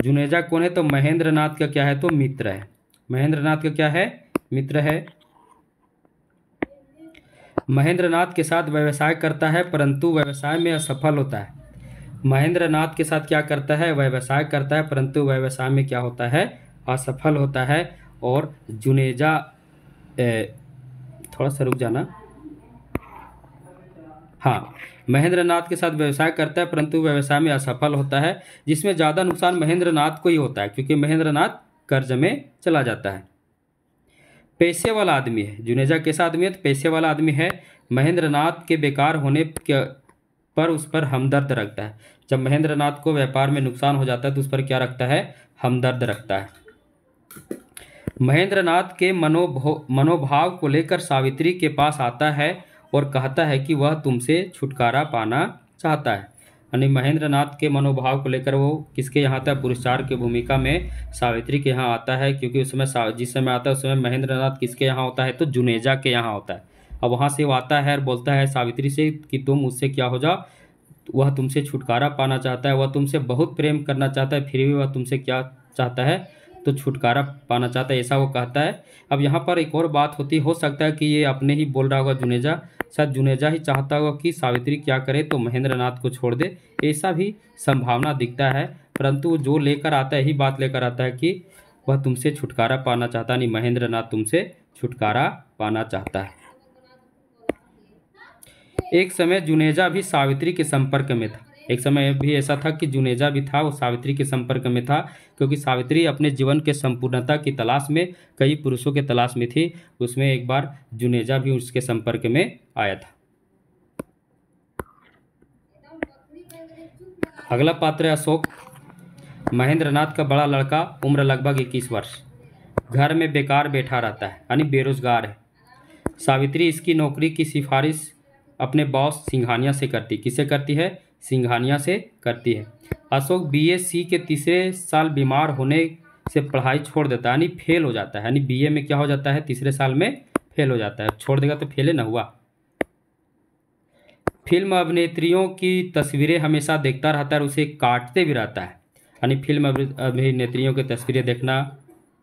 जुनेजा कौन है तो महेंद्र नाथ का क्या है तो मित्र है महेंद्र नाथ का क्या है मित्र है महेंद्र नाथ के साथ व्यवसाय करता है परंतु व्यवसाय में असफल होता है महेंद्र नाथ के साथ क्या करता है व्यवसाय करता है परंतु व्यवसाय में क्या होता है असफल होता है और जुनेजा ए, थोड़ा सा रुक जाना हाँ महेंद्र नाथ के साथ व्यवसाय करता है परंतु व्यवसाय में असफल होता है जिसमें ज़्यादा नुकसान महेंद्र नाथ को ही होता है क्योंकि महेंद्र नाथ कर्ज में चला जाता है पैसे वाला आदमी है जुनेजा कैसा आदमी है तो पैसे वाला आदमी है महेंद्र नाथ के बेकार होने पर उस पर हमदर्द रखता है जब महेंद्र नाथ को व्यापार में नुकसान हो जाता है तो उस पर क्या रखता है हमदर्द रखता है महेंद्र नाथ के मनोभो मनोभाव को लेकर सावित्री के पास आता है और कहता है कि वह तुमसे छुटकारा पाना चाहता है यानी महेंद्र नाथ के मनोभाव को लेकर वो किसके यहाँ आता है पुरुषार की भूमिका में सावित्री के यहाँ आता है क्योंकि उस समय जिस समय आता है उस समय महेंद्र नाथ किसके यहाँ होता है तो जुनेजा के यहाँ होता है अब वहाँ से वो आता है और बोलता है सावित्री से कि तुम उससे क्या हो जाओ वह तुमसे छुटकारा पाना चाहता है वह तुमसे बहुत प्रेम करना चाहता है फिर भी वह तुमसे क्या चाहता है तो छुटकारा पाना चाहता है ऐसा वो कहता है अब यहाँ पर एक और बात होती हो सकता है कि ये अपने ही बोल रहा होगा जुनेजा शायद जुनेजा ही चाहता होगा कि सावित्री क्या करे तो महेंद्र को छोड़ दे ऐसा भी संभावना दिखता है परंतु जो लेकर आता है ही बात लेकर आता है कि वह तुमसे छुटकारा पाना चाहता नहीं महेंद्र तुमसे छुटकारा पाना चाहता है एक समय जुनेजा भी सावित्री के संपर्क में था एक समय भी ऐसा था कि जुनेजा भी था वो सावित्री के संपर्क में था क्योंकि सावित्री अपने जीवन के संपूर्णता की तलाश में कई पुरुषों के तलाश में थी उसमें एक बार जुनेजा भी उसके संपर्क में आया था अगला पात्र है अशोक नाथ का बड़ा लड़का उम्र लगभग इक्कीस वर्ष घर में बेकार बैठा रहता है यानी बेरोजगार है सावित्री इसकी नौकरी की सिफारिश अपने बॉस सिंघानिया से करती किसे करती है सिंघानिया से करती है अशोक बीएससी के तीसरे साल बीमार होने से पढ़ाई छोड़ देता है यानी फेल हो जाता है यानी बीए में क्या हो जाता है तीसरे साल में फेल हो जाता है छोड़ देगा तो फेले ना हुआ फिल्म अभिनेत्रियों की तस्वीरें हमेशा देखता रहता है उसे काटते भी रहता है यानी फिल्म अभिनेत्रियों की तस्वीरें देखना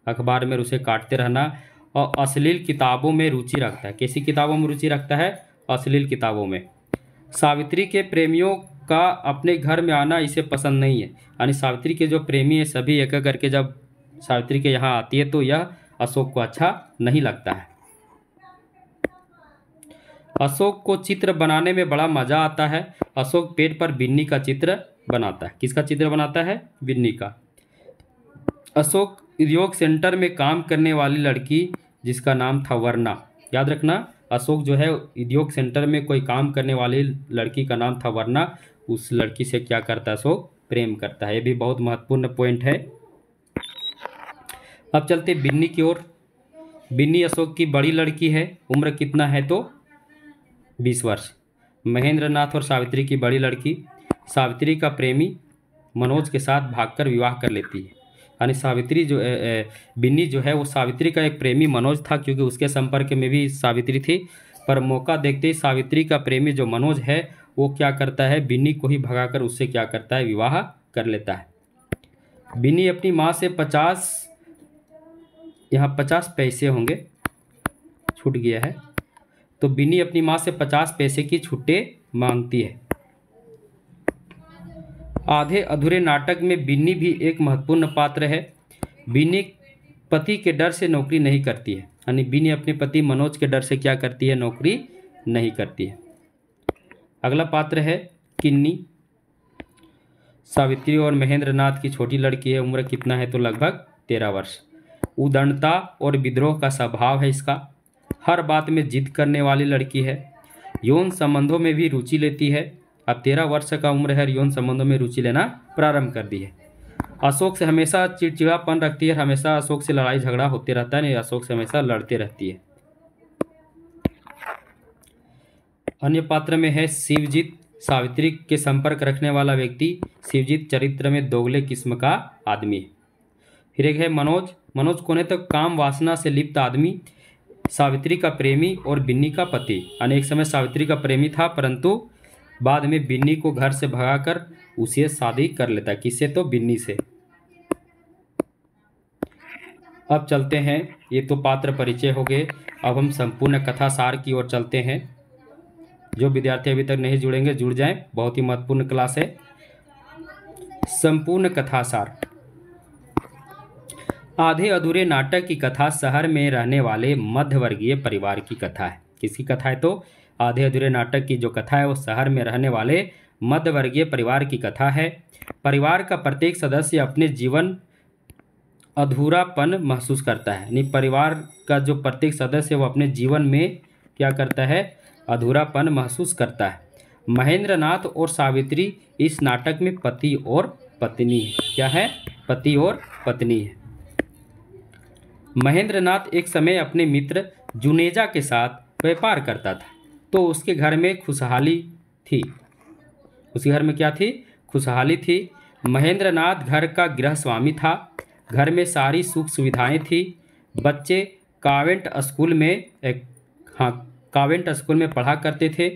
अखबार में उसे काटते रहना और अश्लील किताबों में रुचि रखता है कैसी किताबों में रुचि रखता है अश्लील किताबों में सावित्री के प्रेमियों का अपने घर में आना इसे पसंद नहीं है यानी सावित्री के जो प्रेमी है सभी एक एक करके जब सावित्री के यहाँ आती है तो यह अशोक को अच्छा नहीं लगता है अशोक को चित्र बनाने में बड़ा मज़ा आता है अशोक पेट पर बिन्नी का चित्र बनाता है किसका चित्र बनाता है बिन्नी का अशोक योग सेंटर में काम करने वाली लड़की जिसका नाम था वर्णा याद रखना अशोक जो है उद्योग सेंटर में कोई काम करने वाली लड़की का नाम था वरना उस लड़की से क्या करता है सो प्रेम करता है ये भी बहुत महत्वपूर्ण पॉइंट है अब चलते बिन्नी की ओर बिन्नी अशोक की बड़ी लड़की है उम्र कितना है तो बीस वर्ष महेंद्र नाथ और सावित्री की बड़ी लड़की सावित्री का प्रेमी मनोज के साथ भागकर विवाह कर लेती है यानी सावित्री जो बिन्नी जो है वो सावित्री का एक प्रेमी मनोज था क्योंकि उसके संपर्क में भी सावित्री थी पर मौका देखते ही सावित्री का प्रेमी जो मनोज है वो क्या करता है बिन्नी को ही भगाकर उससे क्या करता है विवाह कर लेता है बिन्नी अपनी माँ से पचास यहाँ पचास पैसे होंगे छूट गया है तो बिन्नी अपनी माँ से पचास पैसे की छुट्टे मांगती है आधे अधूरे नाटक में बिन्नी भी एक महत्वपूर्ण पात्र है बिन्नी पति के डर से नौकरी नहीं करती है यानी बिन्नी अपने पति मनोज के डर से क्या करती है नौकरी नहीं करती है अगला पात्र है किन्नी सावित्री और महेंद्र नाथ की छोटी लड़की है उम्र कितना है तो लगभग तेरह वर्ष उदंडता और विद्रोह का स्वभाव है इसका हर बात में जिद करने वाली लड़की है यौन संबंधों में भी रुचि लेती है अब तेरह वर्ष का उम्र है यौन संबंधों में रुचि लेना प्रारंभ कर दी है अशोक से हमेशा चिड़चिड़ापन रखती है हमेशा अशोक से लड़ाई झगड़ा होते रहता है नहीं अशोक से हमेशा लड़ते रहती है अन्य पात्र में है शिवजीत सावित्री के संपर्क रखने वाला व्यक्ति शिवजीत चरित्र में दोगले किस्म का आदमी है फिर एक है मनोज मनोज कोने तक तो काम वासना से लिप्त आदमी सावित्री का प्रेमी और बिन्नी का पति अनेक समय सावित्री का प्रेमी था परंतु बाद में बिन्नी को घर से भगाकर उसे शादी कर लेता किसे तो बिन्नी से अब चलते हैं ये तो पात्र परिचय हो गए अब हम संपूर्ण कथा सार की ओर चलते हैं जो विद्यार्थी अभी तक नहीं जुड़ेंगे जुड़ जाएं बहुत ही महत्वपूर्ण क्लास है संपूर्ण कथासार आधे अधूरे नाटक की कथा शहर में रहने वाले मध्यवर्गीय परिवार की कथा है किसकी कथा है तो आधे अधूरे नाटक की जो कथा है वो शहर में रहने वाले मध्यवर्गीय परिवार की कथा है परिवार का प्रत्येक सदस्य अपने जीवन अधूरापन महसूस करता है यानी परिवार का जो प्रत्येक सदस्य है वो अपने जीवन में क्या करता है अधूरापन महसूस करता है महेंद्र नाथ और सावित्री इस नाटक में पति और पत्नी क्या है पति और पत्नी है महेंद्र नाथ एक समय अपने मित्र जुनेजा के साथ व्यापार करता था तो उसके घर में खुशहाली थी उसके घर में क्या थी खुशहाली थी महेंद्र नाथ घर का गृह स्वामी था घर में सारी सुख सुविधाएं थी बच्चे कावेंट स्कूल में एक हाँ कावेंट स्कूल में पढ़ा करते थे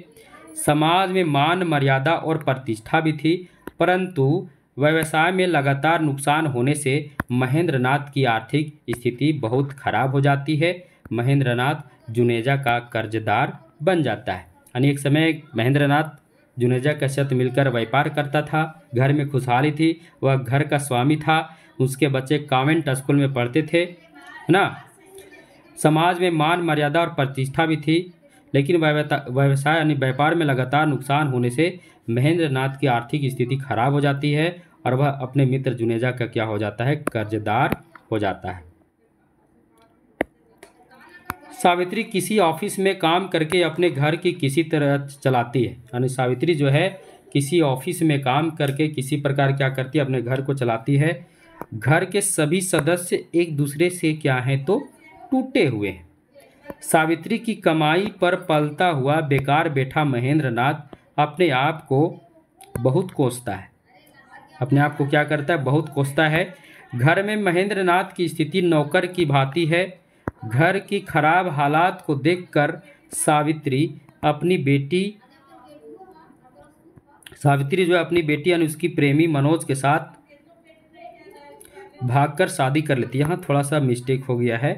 समाज में मान मर्यादा और प्रतिष्ठा भी थी परंतु व्यवसाय में लगातार नुकसान होने से महेंद्रनाथ की आर्थिक स्थिति बहुत खराब हो जाती है महेंद्रनाथ जुनेजा का कर्जदार बन जाता है यानी एक समय महेंद्रनाथ जुनेजा के साथ मिलकर व्यापार करता था घर में खुशहाली थी वह घर का स्वामी था उसके बच्चे कॉन्वेंट स्कूल में पढ़ते थे है ना समाज में मान मर्यादा और प्रतिष्ठा भी थी लेकिन व्यवसाय यानी व्यापार में लगातार नुकसान होने से महेंद्र नाथ की आर्थिक स्थिति खराब हो जाती है और वह अपने मित्र जुनेजा का क्या हो जाता है कर्जदार हो जाता है सावित्री किसी ऑफिस में काम करके अपने घर की किसी तरह चलाती है यानी सावित्री जो है किसी ऑफिस में काम करके किसी प्रकार क्या करती है अपने घर को चलाती है घर के सभी सदस्य एक दूसरे से क्या हैं तो टूटे हुए हैं सावित्री की कमाई पर पलता हुआ बेकार बैठा महेंद्र अपने आप को बहुत कोसता है अपने आप को क्या करता है बहुत कोसता है घर में महेंद्र की स्थिति नौकर की भांति है घर की खराब हालात को देखकर सावित्री अपनी बेटी सावित्री जो है अपनी बेटी यानी उसकी प्रेमी मनोज के साथ भागकर शादी कर लेती है यहाँ थोड़ा सा मिस्टेक हो गया है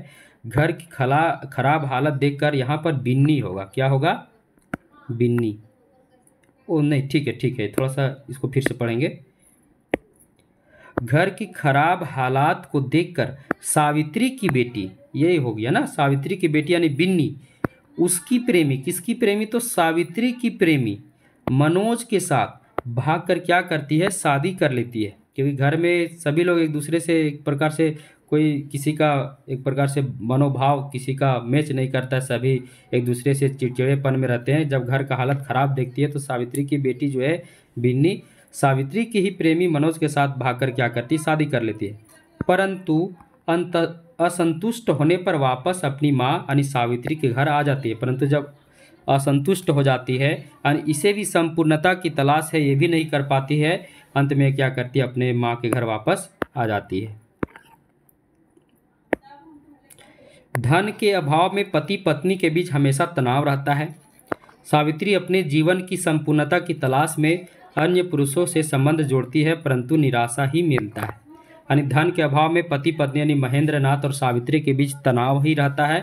घर की खला खराब हालत देखकर यहाँ पर बिन्नी होगा क्या होगा बिन्नी ओ नहीं ठीक है ठीक है थोड़ा सा इसको फिर से पढ़ेंगे घर की खराब हालात को देखकर सावित्री की बेटी यही हो गया ना सावित्री की बेटी यानी बिन्नी उसकी प्रेमी किसकी प्रेमी तो सावित्री की प्रेमी मनोज के साथ भाग कर क्या करती है शादी कर लेती है क्योंकि घर में सभी लोग एक दूसरे से एक प्रकार से कोई किसी का एक प्रकार से मनोभाव किसी का मैच नहीं करता सभी एक दूसरे से चिड़चिड़ेपन में रहते हैं जब घर का हालत ख़राब देखती है तो सावित्री की बेटी जो है बिन्नी सावित्री की ही प्रेमी मनोज के साथ भागकर क्या करती शादी कर लेती है परंतु अंत असंतुष्ट होने पर वापस अपनी माँ यानी सावित्री के घर आ जाती है परंतु जब असंतुष्ट हो जाती है और इसे भी संपूर्णता की तलाश है ये भी नहीं कर पाती है अंत में क्या करती है अपने माँ के घर वापस आ जाती है धन के अभाव में पति पत्नी के बीच हमेशा तनाव रहता है सावित्री अपने जीवन की संपूर्णता की तलाश में अन्य पुरुषों से संबंध जोड़ती है परंतु निराशा ही मिलता है यानी धन के अभाव में पति पत्नी यानी महेंद्र नाथ और सावित्री के बीच तनाव ही रहता है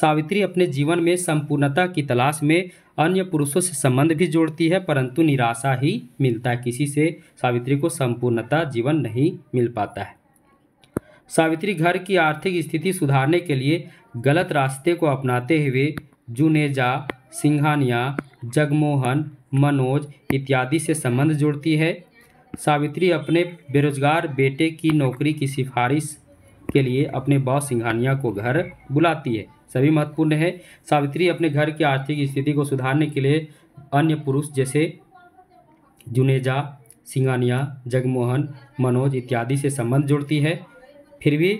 सावित्री अपने जीवन में संपूर्णता की तलाश में अन्य पुरुषों से संबंध भी जोड़ती है परंतु निराशा ही मिलता है किसी से सावित्री को संपूर्णता जीवन नहीं मिल पाता है सावित्री घर की आर्थिक स्थिति सुधारने के लिए गलत रास्ते को अपनाते हुए जुनेजा सिंघानिया जगमोहन मनोज इत्यादि से संबंध जोड़ती है सावित्री अपने बेरोजगार बेटे की नौकरी की सिफारिश के लिए अपने बॉस सिंघानिया को घर बुलाती है सभी महत्वपूर्ण है सावित्री अपने घर की आर्थिक स्थिति को सुधारने के लिए अन्य पुरुष जैसे जुनेजा सिंघानिया जगमोहन मनोज इत्यादि से संबंध जोड़ती है फिर भी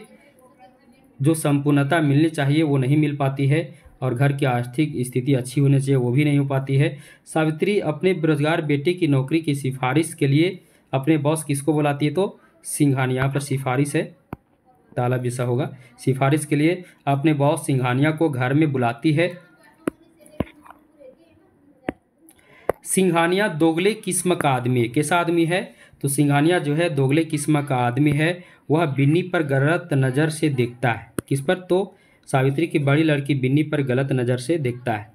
जो संपूर्णता मिलनी चाहिए वो नहीं मिल पाती है और घर की आर्थिक स्थिति अच्छी होनी चाहिए वो भी नहीं हो पाती है सावित्री अपने बेरोजगार बेटे की नौकरी की सिफारिश के लिए अपने बॉस किसको बुलाती है तो सिंघानिया यहाँ पर सिफारिश है तालाब जैसा होगा सिफारिश के लिए अपने बॉस सिंघानिया को घर में बुलाती है सिंघानिया दोगले किस्म का आदमी है कैसा आदमी है तो सिंघानिया जो है दोगले किस्म का आदमी है वह बिन्नी पर गलत नज़र से देखता है किस पर तो सावित्री की बड़ी लड़की बिन्नी पर गलत नज़र से देखता है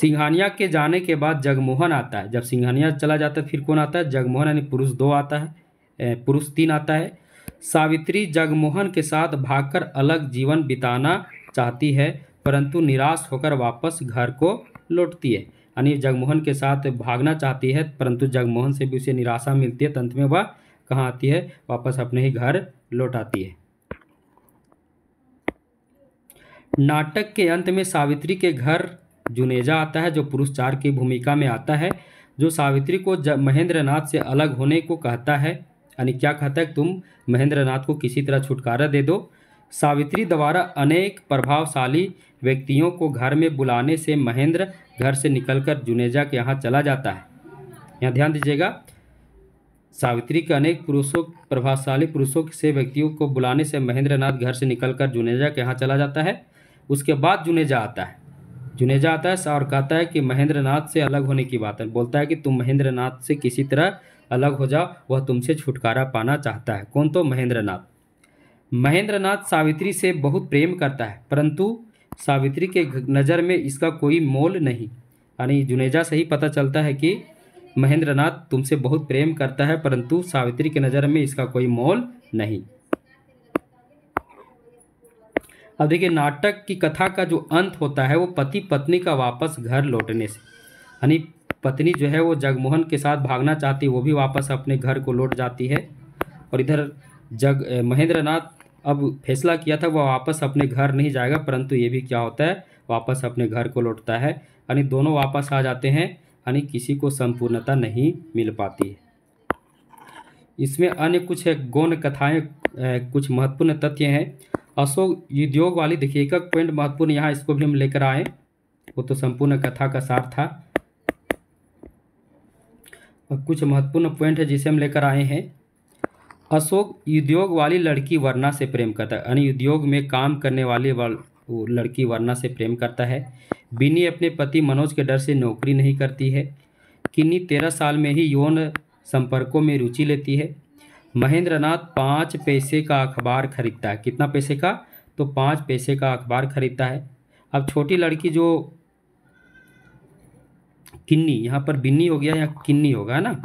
सिंघानिया के जाने के बाद जगमोहन आता है जब सिंघानिया चला जाता है फिर कौन आता है जगमोहन यानी पुरुष दो आता है पुरुष तीन आता है सावित्री जगमोहन के साथ भागकर अलग जीवन बिताना चाहती है परंतु निराश होकर वापस घर को लौटती है यानी जगमोहन के साथ भागना चाहती है परंतु जगमोहन से भी उसे निराशा मिलती है तंत में वह कहाँ आती है वापस अपने ही घर लौट आती है नाटक के अंत में सावित्री के घर जुनेजा आता है जो पुरुषचार की भूमिका में आता है जो सावित्री को महेंद्रनाथ से अलग होने को कहता है यानी क्या कहता है तुम महेंद्रनाथ को किसी तरह छुटकारा दे दो सावित्री द्वारा अनेक प्रभावशाली व्यक्तियों को घर में बुलाने से महेंद्र घर से निकलकर जुनेजा के यहाँ चला जाता है यहाँ ध्यान दीजिएगा सावित्री के अनेक पुरुषों प्रभावशाली पुरुषों से व्यक्तियों को बुलाने से महेंद्रनाथ घर से निकलकर जुनेजा के यहाँ चला जाता है उसके बाद जुनेजा आता है जुनेजा आता है और कहता है कि महेंद्रनाथ से अलग होने की बात है बोलता है कि तुम महेंद्रनाथ से किसी तरह अलग हो जाओ वह तुमसे छुटकारा पाना चाहता है कौन तो महेंद्रनाथ महेंद्रनाथ सावित्री से बहुत प्रेम करता है परंतु सावित्री के नज़र में इसका कोई मोल नहीं यानी जुनेजा से ही पता चलता है कि महेंद्रनाथ तुमसे बहुत प्रेम करता है परंतु सावित्री की नज़र में इसका कोई मोल नहीं अब देखिए नाटक की कथा का जो अंत होता है वो पति पत्नी का वापस घर लौटने से यानी पत्नी जो है वो जगमोहन के साथ भागना चाहती है वो भी वापस अपने घर को लौट जाती है और इधर जग महेंद्रनाथ अब फैसला किया था वह वापस अपने घर नहीं जाएगा परंतु ये भी क्या होता है वापस अपने घर को लौटता है यानी दोनों वापस आ जाते हैं यानी किसी को संपूर्णता नहीं मिल पाती है इसमें अन्य कुछ गौण कथाएं कुछ महत्वपूर्ण तथ्य हैं अशोक उद्योग वाली देखिए एक पॉइंट महत्वपूर्ण यहाँ इसको भी हम लेकर आए वो तो संपूर्ण कथा का सार था और कुछ महत्वपूर्ण पॉइंट है जिसे हम लेकर आए हैं अशोक उद्योग वाली लड़की वर्णा से प्रेम करता है यानी उद्योग में काम करने वाली वो लड़की वरना से प्रेम करता है बिनी अपने पति मनोज के डर से नौकरी नहीं करती है किन्नी तेरह साल में ही यौन संपर्कों में रुचि लेती है महेंद्र नाथ पाँच पैसे का अखबार खरीदता है कितना पैसे का तो पाँच पैसे का अखबार खरीदता है अब छोटी लड़की जो किन्नी यहाँ पर बिन्नी हो गया या किन्नी होगा ना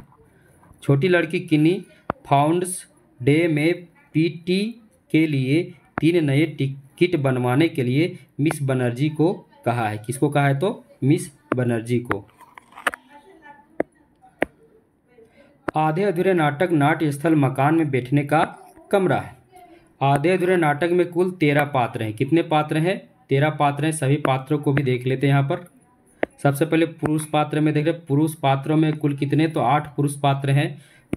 छोटी लड़की किन्नी फाउंड्स डे में पीटी के लिए तीन नए टिक किट बनवाने के लिए मिस बनर्जी को कहा है किसको कहा है तो मिस बनर्जी को आधे अधूरे नाटक नाट्य स्थल मकान में बैठने का कमरा है आधे अधूरे नाटक में कुल तेरह पात्र हैं कितने पात्र हैं तेरह पात्र हैं सभी पात्रों को भी देख लेते हैं यहाँ पर सबसे पहले पुरुष पात्र में देख रहे पुरुष पात्रों में कुल कितने तो आठ पुरुष पात्र हैं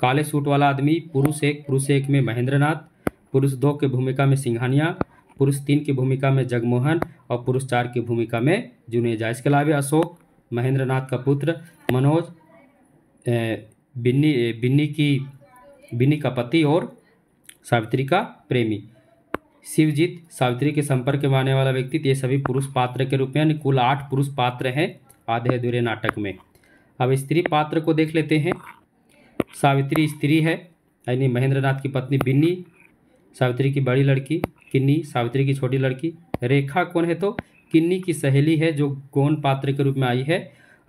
काले सूट वाला आदमी पुरुष एक पुरुष एक में महेंद्रनाथ पुरुष दो के भूमिका में सिंघानिया पुरुष तीन की भूमिका में जगमोहन और पुरुष चार की भूमिका में जुनेजा इसके अलावा अशोक महेंद्र नाथ का पुत्र मनोज बिन्नी बिन्नी की बिन्नी का पति और सावित्री का प्रेमी शिवजीत सावित्री के संपर्क में आने वाला व्यक्ति तो ये सभी पुरुष पात्र के रूप में यानी कुल आठ पुरुष पात्र हैं आधे अधूरे नाटक में अब स्त्री पात्र को देख लेते हैं सावित्री स्त्री है यानी महेंद्र नाथ की पत्नी बिन्नी सावित्री की बड़ी लड़की किन्नी सावित्री की छोटी लड़की रेखा कौन है तो किन्नी की सहेली है जो गौन पात्र के रूप में आई है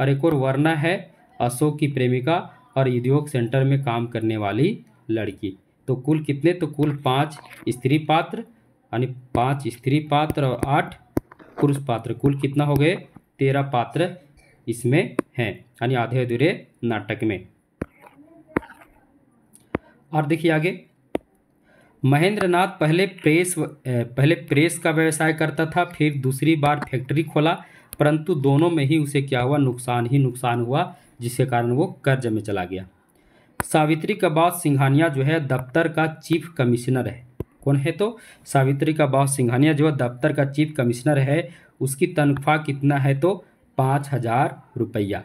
और एक और वर्णा है अशोक की प्रेमिका और उद्योग सेंटर में काम करने वाली लड़की तो कुल कितने तो कुल पाँच स्त्री पात्र यानी पाँच स्त्री पात्र और आठ पुरुष पात्र कुल कितना हो गए तेरह पात्र इसमें हैं यानी आधे अधूरे नाटक में और देखिए आगे महेंद्रनाथ पहले प्रेस पहले प्रेस का व्यवसाय करता था फिर दूसरी बार फैक्ट्री खोला परंतु दोनों में ही उसे क्या हुआ नुकसान ही नुकसान हुआ जिसके कारण वो कर्ज में चला गया सावित्री का कबाव सिंघानिया जो है दफ्तर का चीफ कमिश्नर है कौन है तो सावित्री का कबाव सिंघानिया जो है दफ्तर का चीफ कमिश्नर है उसकी तनख्वाह कितना है तो पाँच हजार रुपया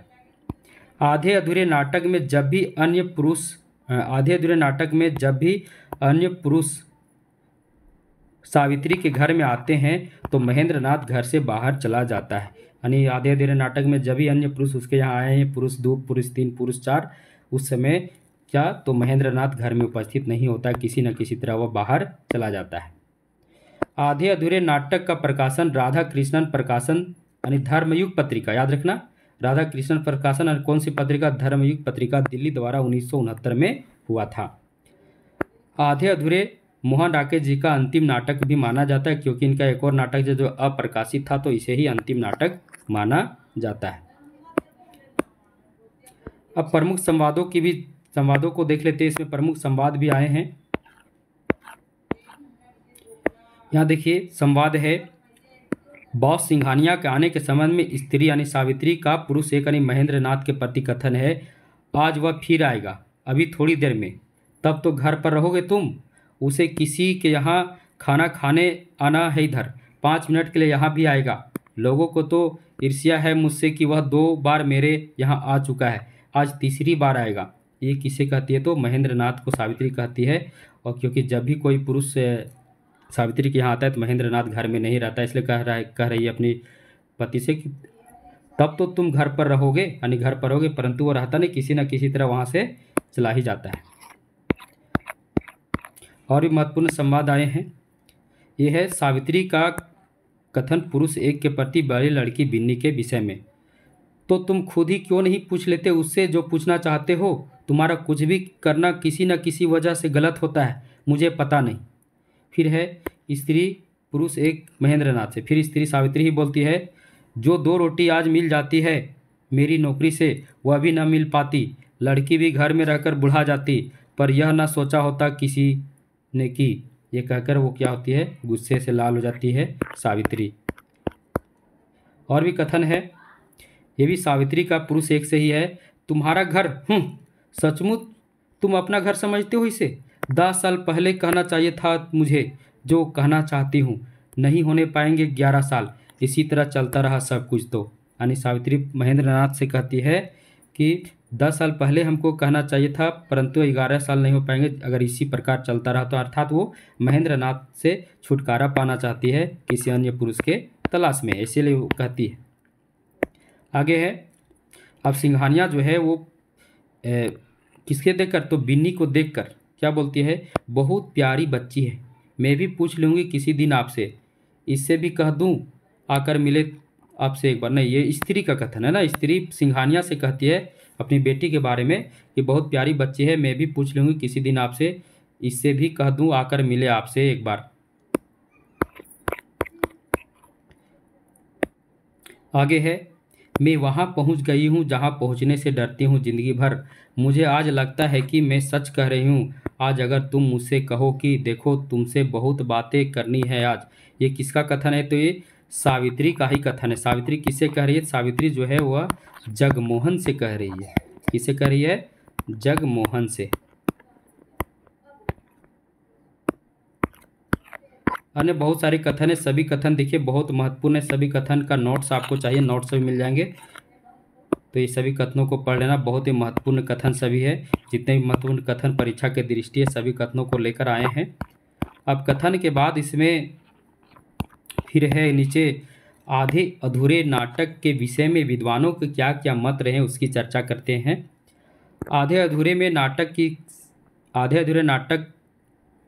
आधे अधूरे नाटक में जब भी अन्य पुरुष आधे अधूरे नाटक में जब भी अन्य पुरुष सावित्री के घर में आते हैं तो महेंद्रनाथ घर से बाहर चला जाता है यानी आधे अधेरे नाटक में जब भी अन्य पुरुष उसके यहाँ आए हैं पुरुष दो पुरुष तीन पुरुष चार उस समय क्या तो महेंद्रनाथ घर में उपस्थित नहीं होता किसी न किसी तरह वह बाहर चला जाता है आधे अधूरे नाटक का प्रकाशन राधा कृष्णन प्रकाशन यानी धर्मयुग पत्रिका याद रखना राधा कृष्णन प्रकाशन और कौन सी पत्रिका धर्मयुग पत्रिका दिल्ली द्वारा उन्नीस में हुआ था आधे अधूरे मोहन राकेश जी का अंतिम नाटक भी माना जाता है क्योंकि इनका एक और नाटक जो अप्रकाशित था तो इसे ही अंतिम नाटक माना जाता है अब प्रमुख संवादों की भी संवादों को देख लेते हैं इसमें प्रमुख संवाद भी आए हैं यहाँ देखिए संवाद है बॉस सिंघानिया के आने के संबंध में स्त्री यानी सावित्री का पुरुष एक यानी महेंद्र नाथ के प्रति कथन है आज वह फिर आएगा अभी थोड़ी देर में तब तो घर पर रहोगे तुम उसे किसी के यहाँ खाना खाने आना है इधर पाँच मिनट के लिए यहाँ भी आएगा लोगों को तो ईर्ष्या है मुझसे कि वह दो बार मेरे यहाँ आ चुका है आज तीसरी बार आएगा ये किसे कहती है तो महेंद्र नाथ को सावित्री कहती है और क्योंकि जब भी कोई पुरुष सावित्री के यहाँ आता है तो महेंद्र नाथ घर में नहीं रहता इसलिए कह रहा है कह रही है अपने पति से कि तब तो तुम घर पर रहोगे यानी घर पर रहोगे परंतु वो रहता नहीं किसी न किसी तरह वहाँ से चला ही जाता है और भी महत्वपूर्ण संवाद आए हैं यह है सावित्री का कथन पुरुष एक के प्रति बड़ी लड़की बिन्नी के विषय में तो तुम खुद ही क्यों नहीं पूछ लेते उससे जो पूछना चाहते हो तुम्हारा कुछ भी करना किसी न किसी वजह से गलत होता है मुझे पता नहीं फिर है स्त्री पुरुष एक महेंद्र नाथ से फिर स्त्री सावित्री ही बोलती है जो दो रोटी आज मिल जाती है मेरी नौकरी से वह भी न मिल पाती लड़की भी घर में रहकर बुढ़ा जाती पर यह न सोचा होता किसी ने की ये कहकर वो क्या होती है गुस्से से लाल हो जाती है सावित्री और भी कथन है ये भी सावित्री का पुरुष एक से ही है तुम्हारा घर हम्म, सचमुच तुम अपना घर समझते हो इसे दस साल पहले कहना चाहिए था मुझे जो कहना चाहती हूँ नहीं होने पाएंगे ग्यारह साल इसी तरह चलता रहा सब कुछ तो यानी सावित्री महेंद्र नाथ से कहती है कि दस साल पहले हमको कहना चाहिए था परंतु ग्यारह साल नहीं हो पाएंगे अगर इसी प्रकार चलता रहा तो अर्थात वो महेंद्र नाथ से छुटकारा पाना चाहती है किसी अन्य पुरुष के तलाश में इसीलिए वो कहती है आगे है अब सिंघानिया जो है वो ए, किसके देखकर तो बिन्नी को देखकर क्या बोलती है बहुत प्यारी बच्ची है मैं भी पूछ लूँगी किसी दिन आपसे इससे भी कह दूँ आकर मिले आपसे एक बार नहीं ये स्त्री का कथन है ना स्त्री सिंघानिया से कहती है अपनी बेटी के बारे में कि बहुत प्यारी बच्ची है मैं भी पूछ लूँगी किसी दिन आपसे इससे भी कह दूँ आकर मिले आपसे एक बार आगे है मैं वहाँ पहुँच गई हूँ जहाँ पहुँचने से डरती हूँ ज़िंदगी भर मुझे आज लगता है कि मैं सच कह रही हूँ आज अगर तुम मुझसे कहो कि देखो तुमसे बहुत बातें करनी है आज ये किसका कथन है तो ये सावित्री का ही कथन है सावित्री किससे कह रही है सावित्री जो है वह जगमोहन से कह रही है किसे कह रही है जगमोहन से अन्य बहुत सारे कथन है सभी कथन देखिए बहुत महत्वपूर्ण है सभी कथन का नोट्स आपको चाहिए नोट्स भी मिल जाएंगे तो ये सभी कथनों को पढ़ लेना बहुत ही महत्वपूर्ण कथन सभी है जितने भी महत्वपूर्ण कथन परीक्षा के दृष्टि है सभी कथनों को लेकर आए हैं अब कथन के बाद इसमें फिर है नीचे आधे अधूरे नाटक के विषय में विद्वानों के क्या क्या मत रहे उसकी चर्चा करते हैं आधे अधूरे में नाटक की आधे अधूरे नाटक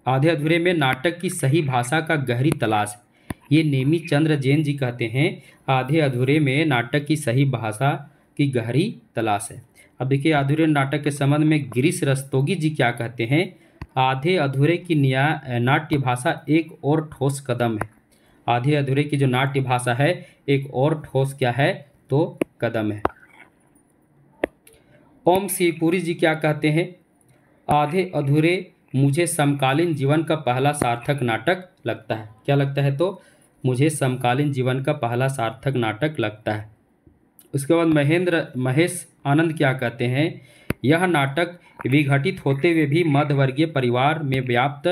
आधे अधूरे में नाटक की सही भाषा का गहरी तलाश ये नेमी चंद्र जैन जी कहते हैं आधे अधूरे में नाटक की सही भाषा की गहरी तलाश है अब देखिए अधूरे नाटक के संबंध में गिरीश रस्तोगी जी क्या कहते हैं आधे अधूरे की न्याय नाट्य भाषा एक और ठोस कदम है आधे अधूरे की जो नाट्य भाषा है एक और ठोस क्या है तो कदम है ओम शिवपुरी जी क्या कहते हैं आधे अधूरे मुझे समकालीन जीवन का पहला सार्थक नाटक लगता है क्या लगता है तो मुझे समकालीन जीवन का पहला सार्थक नाटक लगता है उसके बाद महेंद्र महेश आनंद क्या कहते हैं यह नाटक विघटित होते हुए भी मध्यवर्गीय परिवार में व्याप्त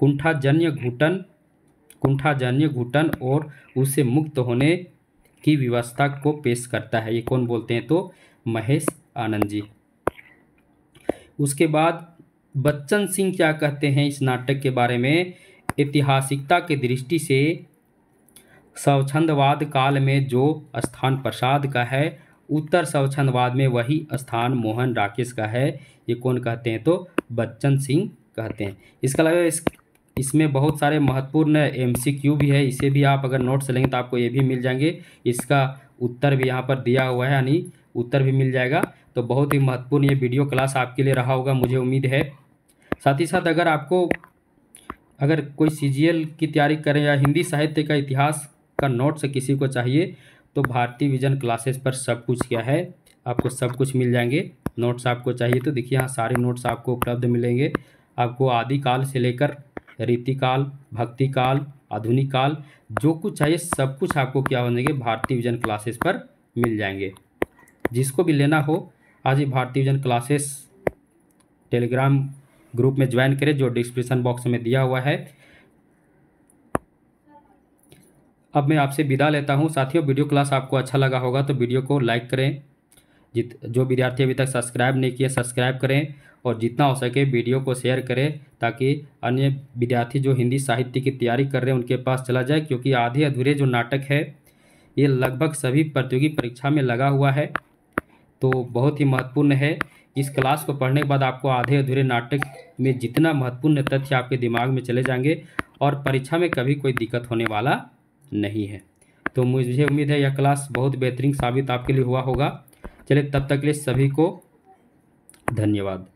कुंठाजन्य घुटन कुंठाजन्य घुटन और उससे मुक्त होने की व्यवस्था को पेश करता है ये कौन बोलते हैं तो महेश आनंद जी उसके बाद बच्चन सिंह क्या कहते हैं इस नाटक के बारे में ऐतिहासिकता के दृष्टि से स्वच्छंदवाद काल में जो स्थान प्रसाद का है उत्तर स्वच्छंदवाद में वही स्थान मोहन राकेश का है ये कौन कहते हैं तो बच्चन सिंह कहते हैं इसके अलावा इस इसमें बहुत सारे महत्वपूर्ण एम भी है इसे भी आप अगर नोट्स लेंगे तो आपको ये भी मिल जाएंगे इसका उत्तर भी यहाँ पर दिया हुआ है यानी उत्तर भी मिल जाएगा तो बहुत ही महत्वपूर्ण ये वीडियो क्लास आपके लिए रहा होगा मुझे उम्मीद है साथ ही साथ अगर आपको अगर कोई सी की तैयारी करें या हिंदी साहित्य का इतिहास का नोट्स किसी को चाहिए तो भारतीय विजन क्लासेस पर सब कुछ क्या है आपको सब कुछ मिल जाएंगे नोट्स आपको चाहिए तो देखिए यहाँ सारे नोट्स आपको उपलब्ध मिलेंगे आपको आदिकाल से लेकर रीतिकाल भक्ति काल आधुनिक काल जो कुछ चाहिए सब कुछ आपको क्या होने भारतीय विजन क्लासेस पर मिल जाएंगे जिसको भी लेना हो आज ही Bhartiya vision classes Telegram group में ज्वाइन करें जो डिस्क्रिप्शन बॉक्स में दिया हुआ है अब मैं आपसे विदा लेता हूं साथियों वीडियो क्लास आपको अच्छा लगा होगा तो वीडियो को लाइक करें जित जो विद्यार्थी अभी तक सब्सक्राइब नहीं किए सब्सक्राइब करें और जितना हो सके वीडियो को शेयर करें ताकि अन्य विद्यार्थी जो हिंदी साहित्य की तैयारी कर रहे हैं उनके पास चला जाए क्योंकि आधे अधूरे जो नाटक है ये लगभग सभी प्रतियोगी परीक्षा में लगा हुआ है तो बहुत ही महत्वपूर्ण है इस क्लास को पढ़ने के बाद आपको आधे अधूरे नाटक में जितना महत्वपूर्ण तथ्य आपके दिमाग में चले जाएंगे और परीक्षा में कभी कोई दिक्कत होने वाला नहीं है तो मुझे उम्मीद है यह क्लास बहुत बेहतरीन साबित आपके लिए हुआ होगा चलिए तब तक के लिए सभी को धन्यवाद